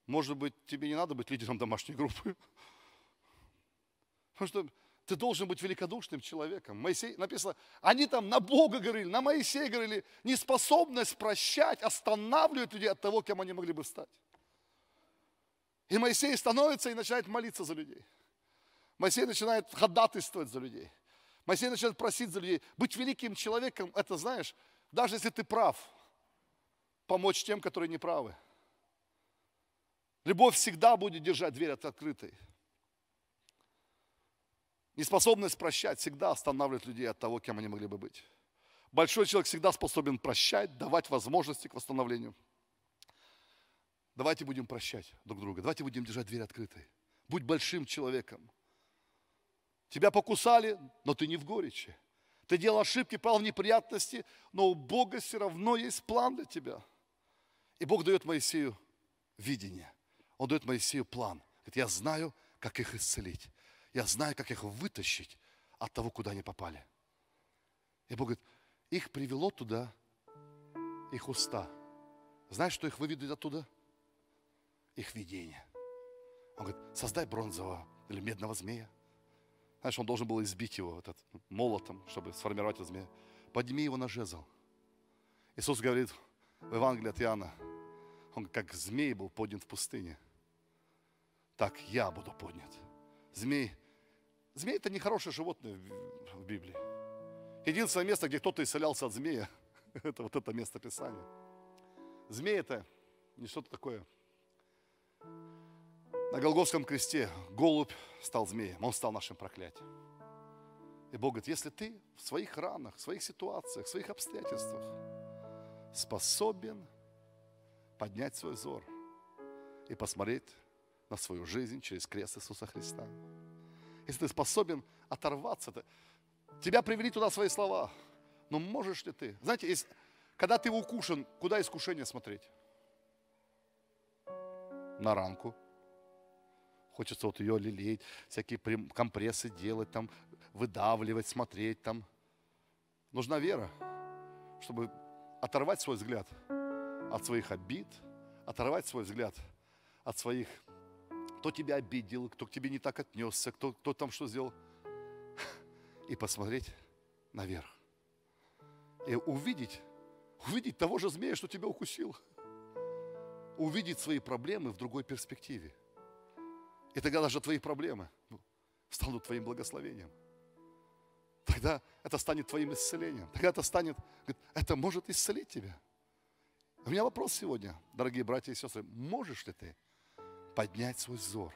Может быть, тебе не надо быть лидером домашней группы? Потому что ты должен быть великодушным человеком. Моисей, написано, они там на Бога говорили, на Моисея говорили, неспособность прощать останавливает людей от того, кем они могли бы стать. И Моисей становится и начинает молиться за людей. Моисей начинает ходатайствовать за людей. Моисей начинает просить за людей. Быть великим человеком, это знаешь, даже если ты прав, помочь тем, которые не правы. Любовь всегда будет держать дверь открытой. Неспособность прощать всегда останавливает людей от того, кем они могли бы быть. Большой человек всегда способен прощать, давать возможности к восстановлению. Давайте будем прощать друг друга. Давайте будем держать дверь открытой. Будь большим человеком. Тебя покусали, но ты не в горечи. Ты делал ошибки, пал в неприятности, но у Бога все равно есть план для тебя. И Бог дает Моисею видение. Он дает Моисею план. Говорит, я знаю, как их исцелить. Я знаю, как их вытащить от того, куда они попали. И Бог говорит, их привело туда их уста. Знаешь, что их выведет оттуда? Их видение. Он говорит, создай бронзового или медного змея. Знаешь, он должен был избить его этот, молотом, чтобы сформировать этот змея. Подними его на жезл. Иисус говорит в Евангелии от Иоанна, он как змей был поднят в пустыне. Так я буду поднят. Змей Змеи это нехорошее животное в Библии. Единственное место, где кто-то исцелялся от змея, это вот это место Писания. Змеи это не что-то такое. На Голговском кресте голубь стал змеем, он стал нашим проклятием. И Бог говорит, если ты в своих ранах, в своих ситуациях, в своих обстоятельствах способен поднять свой взор и посмотреть на свою жизнь через крест Иисуса Христа, если ты способен оторваться. -то. Тебя привели туда свои слова. Но можешь ли ты? Знаете, если, когда ты укушен, куда искушение смотреть? На ранку. Хочется вот ее лелеять, всякие компрессы делать, там, выдавливать, смотреть. Там. Нужна вера, чтобы оторвать свой взгляд от своих обид, оторвать свой взгляд от своих кто тебя обидел, кто к тебе не так отнесся, кто, кто там что сделал. И посмотреть наверх. И увидеть, увидеть того же змея, что тебя укусил. Увидеть свои проблемы в другой перспективе. И тогда даже твои проблемы ну, станут твоим благословением. Тогда это станет твоим исцелением. Тогда это станет, это может исцелить тебя. У меня вопрос сегодня, дорогие братья и сестры, можешь ли ты поднять свой взор.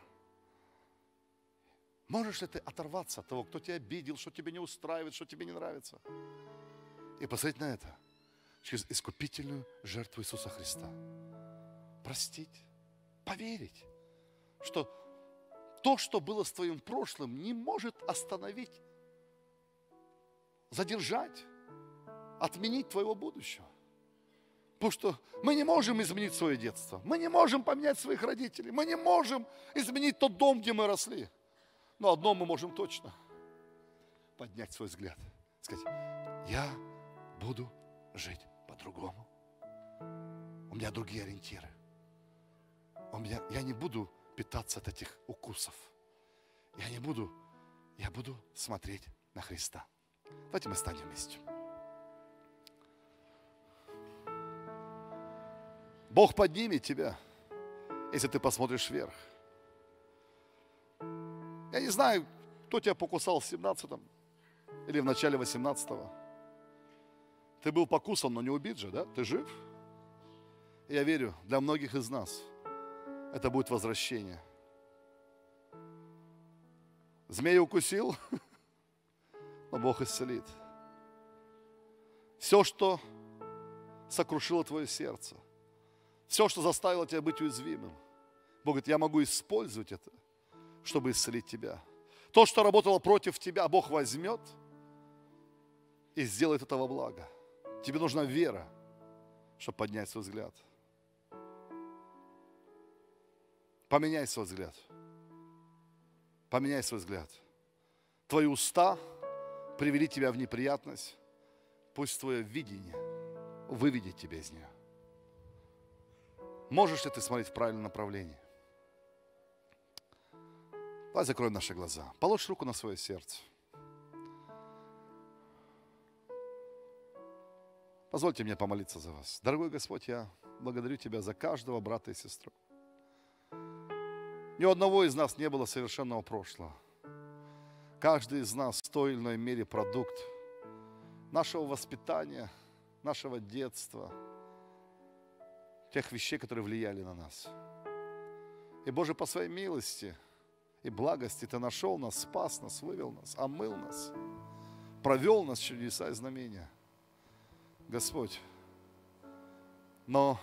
Можешь ли ты оторваться от того, кто тебя обидел, что тебе не устраивает, что тебе не нравится? И посмотреть на это через искупительную жертву Иисуса Христа. Простить, поверить, что то, что было с твоим прошлым, не может остановить, задержать, отменить твоего будущего. Потому что мы не можем изменить свое детство. Мы не можем поменять своих родителей. Мы не можем изменить тот дом, где мы росли. Но одно мы можем точно. Поднять свой взгляд. Сказать, я буду жить по-другому. У меня другие ориентиры. У меня, я не буду питаться от этих укусов. Я не буду, я буду смотреть на Христа. Давайте мы станем вместе. Бог поднимет тебя, если ты посмотришь вверх. Я не знаю, кто тебя покусал в 17-м или в начале 18-го. Ты был покусан, но не убит же, да? Ты жив? И я верю, для многих из нас это будет возвращение. Змея укусил, но Бог исцелит. Все, что сокрушило твое сердце – все, что заставило тебя быть уязвимым. Бог говорит, я могу использовать это, чтобы исцелить тебя. То, что работало против тебя, Бог возьмет и сделает этого благо. Тебе нужна вера, чтобы поднять свой взгляд. Поменяй свой взгляд. Поменяй свой взгляд. Твои уста привели тебя в неприятность. Пусть твое видение выведет тебя из нее. Можешь ли ты смотреть в правильном направлении? Давай закроем наши глаза. Положь руку на свое сердце. Позвольте мне помолиться за вас. Дорогой Господь, я благодарю Тебя за каждого брата и сестру. Ни у одного из нас не было совершенного прошлого. Каждый из нас в той или иной мере продукт нашего воспитания, нашего детства – тех вещей, которые влияли на нас. И, Боже, по своей милости и благости Ты нашел нас, спас нас, вывел нас, омыл нас, провел нас чудеса и знамения. Господь, но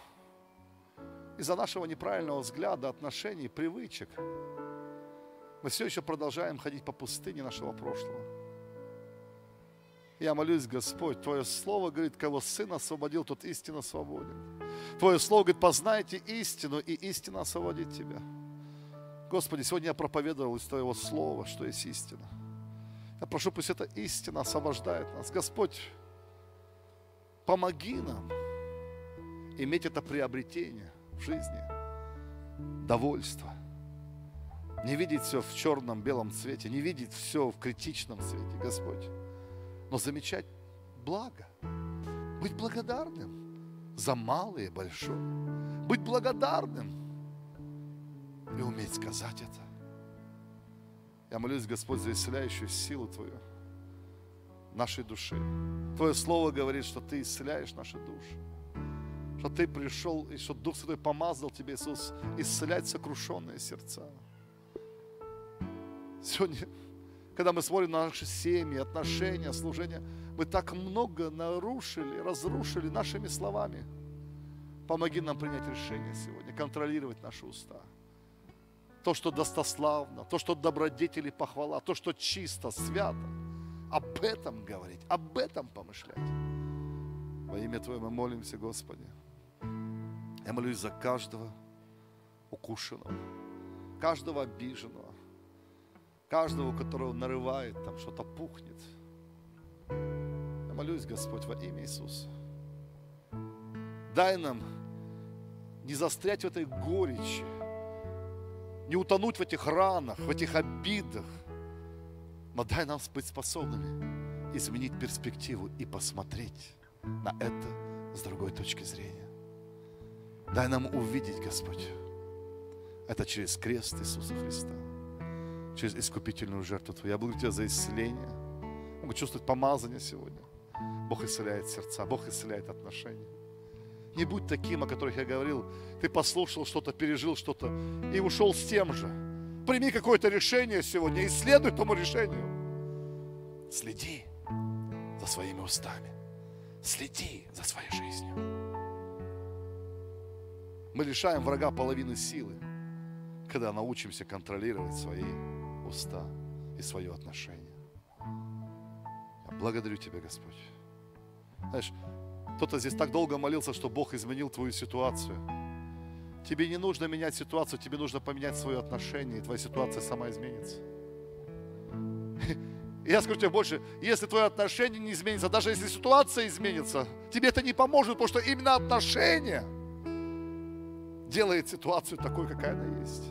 из-за нашего неправильного взгляда, отношений, привычек, мы все еще продолжаем ходить по пустыне нашего прошлого. Я молюсь, Господь, Твое Слово, говорит, кого Сын освободил, тот истинно свободен. Твое Слово, говорит, познайте истину, и истина освободит тебя. Господи, сегодня я проповедовал из Твоего Слова, что есть истина. Я прошу, пусть эта истина освобождает нас. Господь, помоги нам иметь это приобретение в жизни, довольство. Не видеть все в черном-белом цвете, не видеть все в критичном цвете, Господь но замечать благо, быть благодарным за малое и большое, быть благодарным и уметь сказать это. Я молюсь, Господь, за исцеляющую силу Твою нашей души. Твое Слово говорит, что Ты исцеляешь наши души, что Ты пришел, и что Дух Святой помазал Тебе, Иисус, исцелять сокрушенные сердца. Сегодня когда мы смотрим на наши семьи, отношения, служения, мы так много нарушили, разрушили нашими словами. Помоги нам принять решение сегодня, контролировать наши уста. То, что достославно, то, что добродетели похвала, то, что чисто, свято. Об этом говорить, об этом помышлять. Во имя Твое мы молимся, Господи. Я молюсь за каждого укушенного, каждого обиженного, каждого, которого нарывает, там что-то пухнет. Я молюсь, Господь, во имя Иисуса. Дай нам не застрять в этой горечи, не утонуть в этих ранах, в этих обидах, но дай нам быть способными изменить перспективу и посмотреть на это с другой точки зрения. Дай нам увидеть, Господь, это через крест Иисуса Христа через искупительную жертву Твою. Я благодарю Тебя за исцеление. Могу чувствовать помазание сегодня. Бог исцеляет сердца, Бог исцеляет отношения. Не будь таким, о которых я говорил. Ты послушал что-то, пережил что-то и ушел с тем же. Прими какое-то решение сегодня и следуй тому решению. Следи за своими устами. Следи за своей жизнью. Мы лишаем врага половины силы, когда научимся контролировать свои уста и свое отношение. Я благодарю Тебя, Господь. Знаешь, кто-то здесь так долго молился, что Бог изменил твою ситуацию. Тебе не нужно менять ситуацию, тебе нужно поменять свое отношение, и твоя ситуация сама изменится. Я скажу тебе больше, если твое отношение не изменится, даже если ситуация изменится, тебе это не поможет, потому что именно отношение делает ситуацию такой, какая она есть.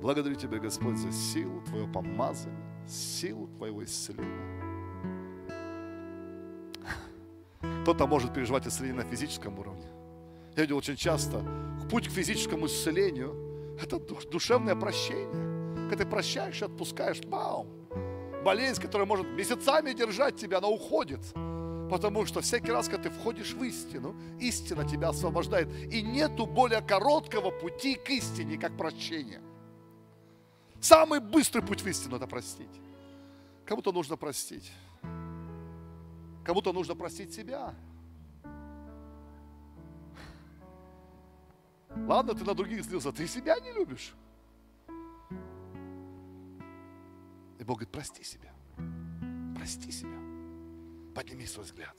Благодарю Тебя, Господь, за силу Твое помазание, силу Твоего исцеления. Кто-то может переживать исцеление на физическом уровне. Я видел очень часто, путь к физическому исцелению – это душевное прощение. Когда ты прощаешь и отпускаешь, бау, болезнь, которая может месяцами держать тебя, она уходит. Потому что всякий раз, когда ты входишь в истину, истина тебя освобождает. И нету более короткого пути к истине, как прощение. Самый быстрый путь в истину – это простить. Кому-то нужно простить. Кому-то нужно простить себя. Ладно, ты на других злился, ты себя не любишь. И Бог говорит, прости себя. Прости себя. Подними свой взгляд.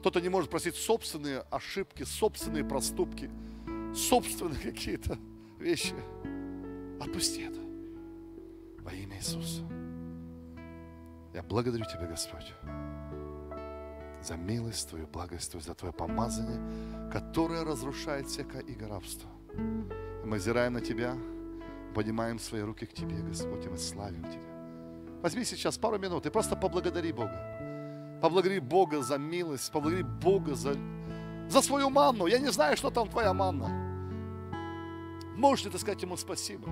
Кто-то не может простить собственные ошибки, собственные проступки, собственные какие-то вещи. Отпусти это во имя Иисуса. Я благодарю Тебя, Господь, за милость Твою, благость Твою, за Твое помазание, которое разрушает всякое игоравство. Мы взираем на Тебя, поднимаем свои руки к Тебе, Господь, и мы славим Тебя. Возьми сейчас пару минут и просто поблагодари Бога. Поблагодари Бога за милость, поблагодари Бога за, за свою манну. Я не знаю, что там твоя манна. Можешь ли ты сказать Ему спасибо?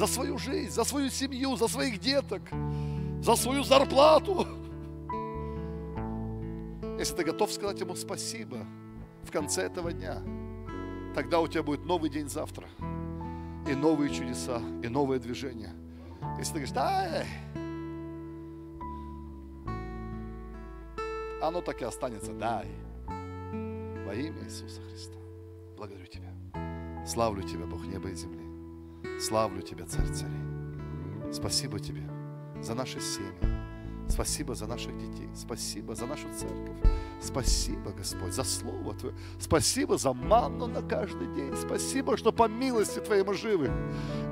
за свою жизнь, за свою семью, за своих деток, за свою зарплату. Если ты готов сказать ему спасибо в конце этого дня, тогда у тебя будет новый день завтра, и новые чудеса, и новое движение. Если ты говоришь, да, оно так и останется, дай. Во имя Иисуса Христа. Благодарю Тебя. Славлю Тебя, Бог неба и земли. Славлю Тебя, Царь Царей. Спасибо Тебе за наши семьи. Спасибо за наших детей. Спасибо за нашу церковь. Спасибо, Господь, за Слово Твое. Спасибо за манну на каждый день. Спасибо, что по милости Твоей мы живы.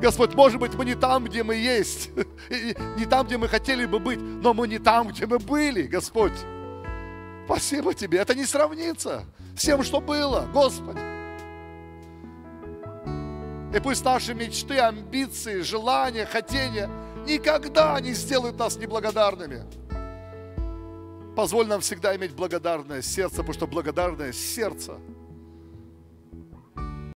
Господь, может быть, мы не там, где мы есть, и не там, где мы хотели бы быть, но мы не там, где мы были, Господь. Спасибо Тебе. Это не сравнится с тем, что было, Господь. И пусть наши мечты, амбиции, желания, хотения никогда не сделают нас неблагодарными. Позволь нам всегда иметь благодарное сердце, потому что благодарное сердце –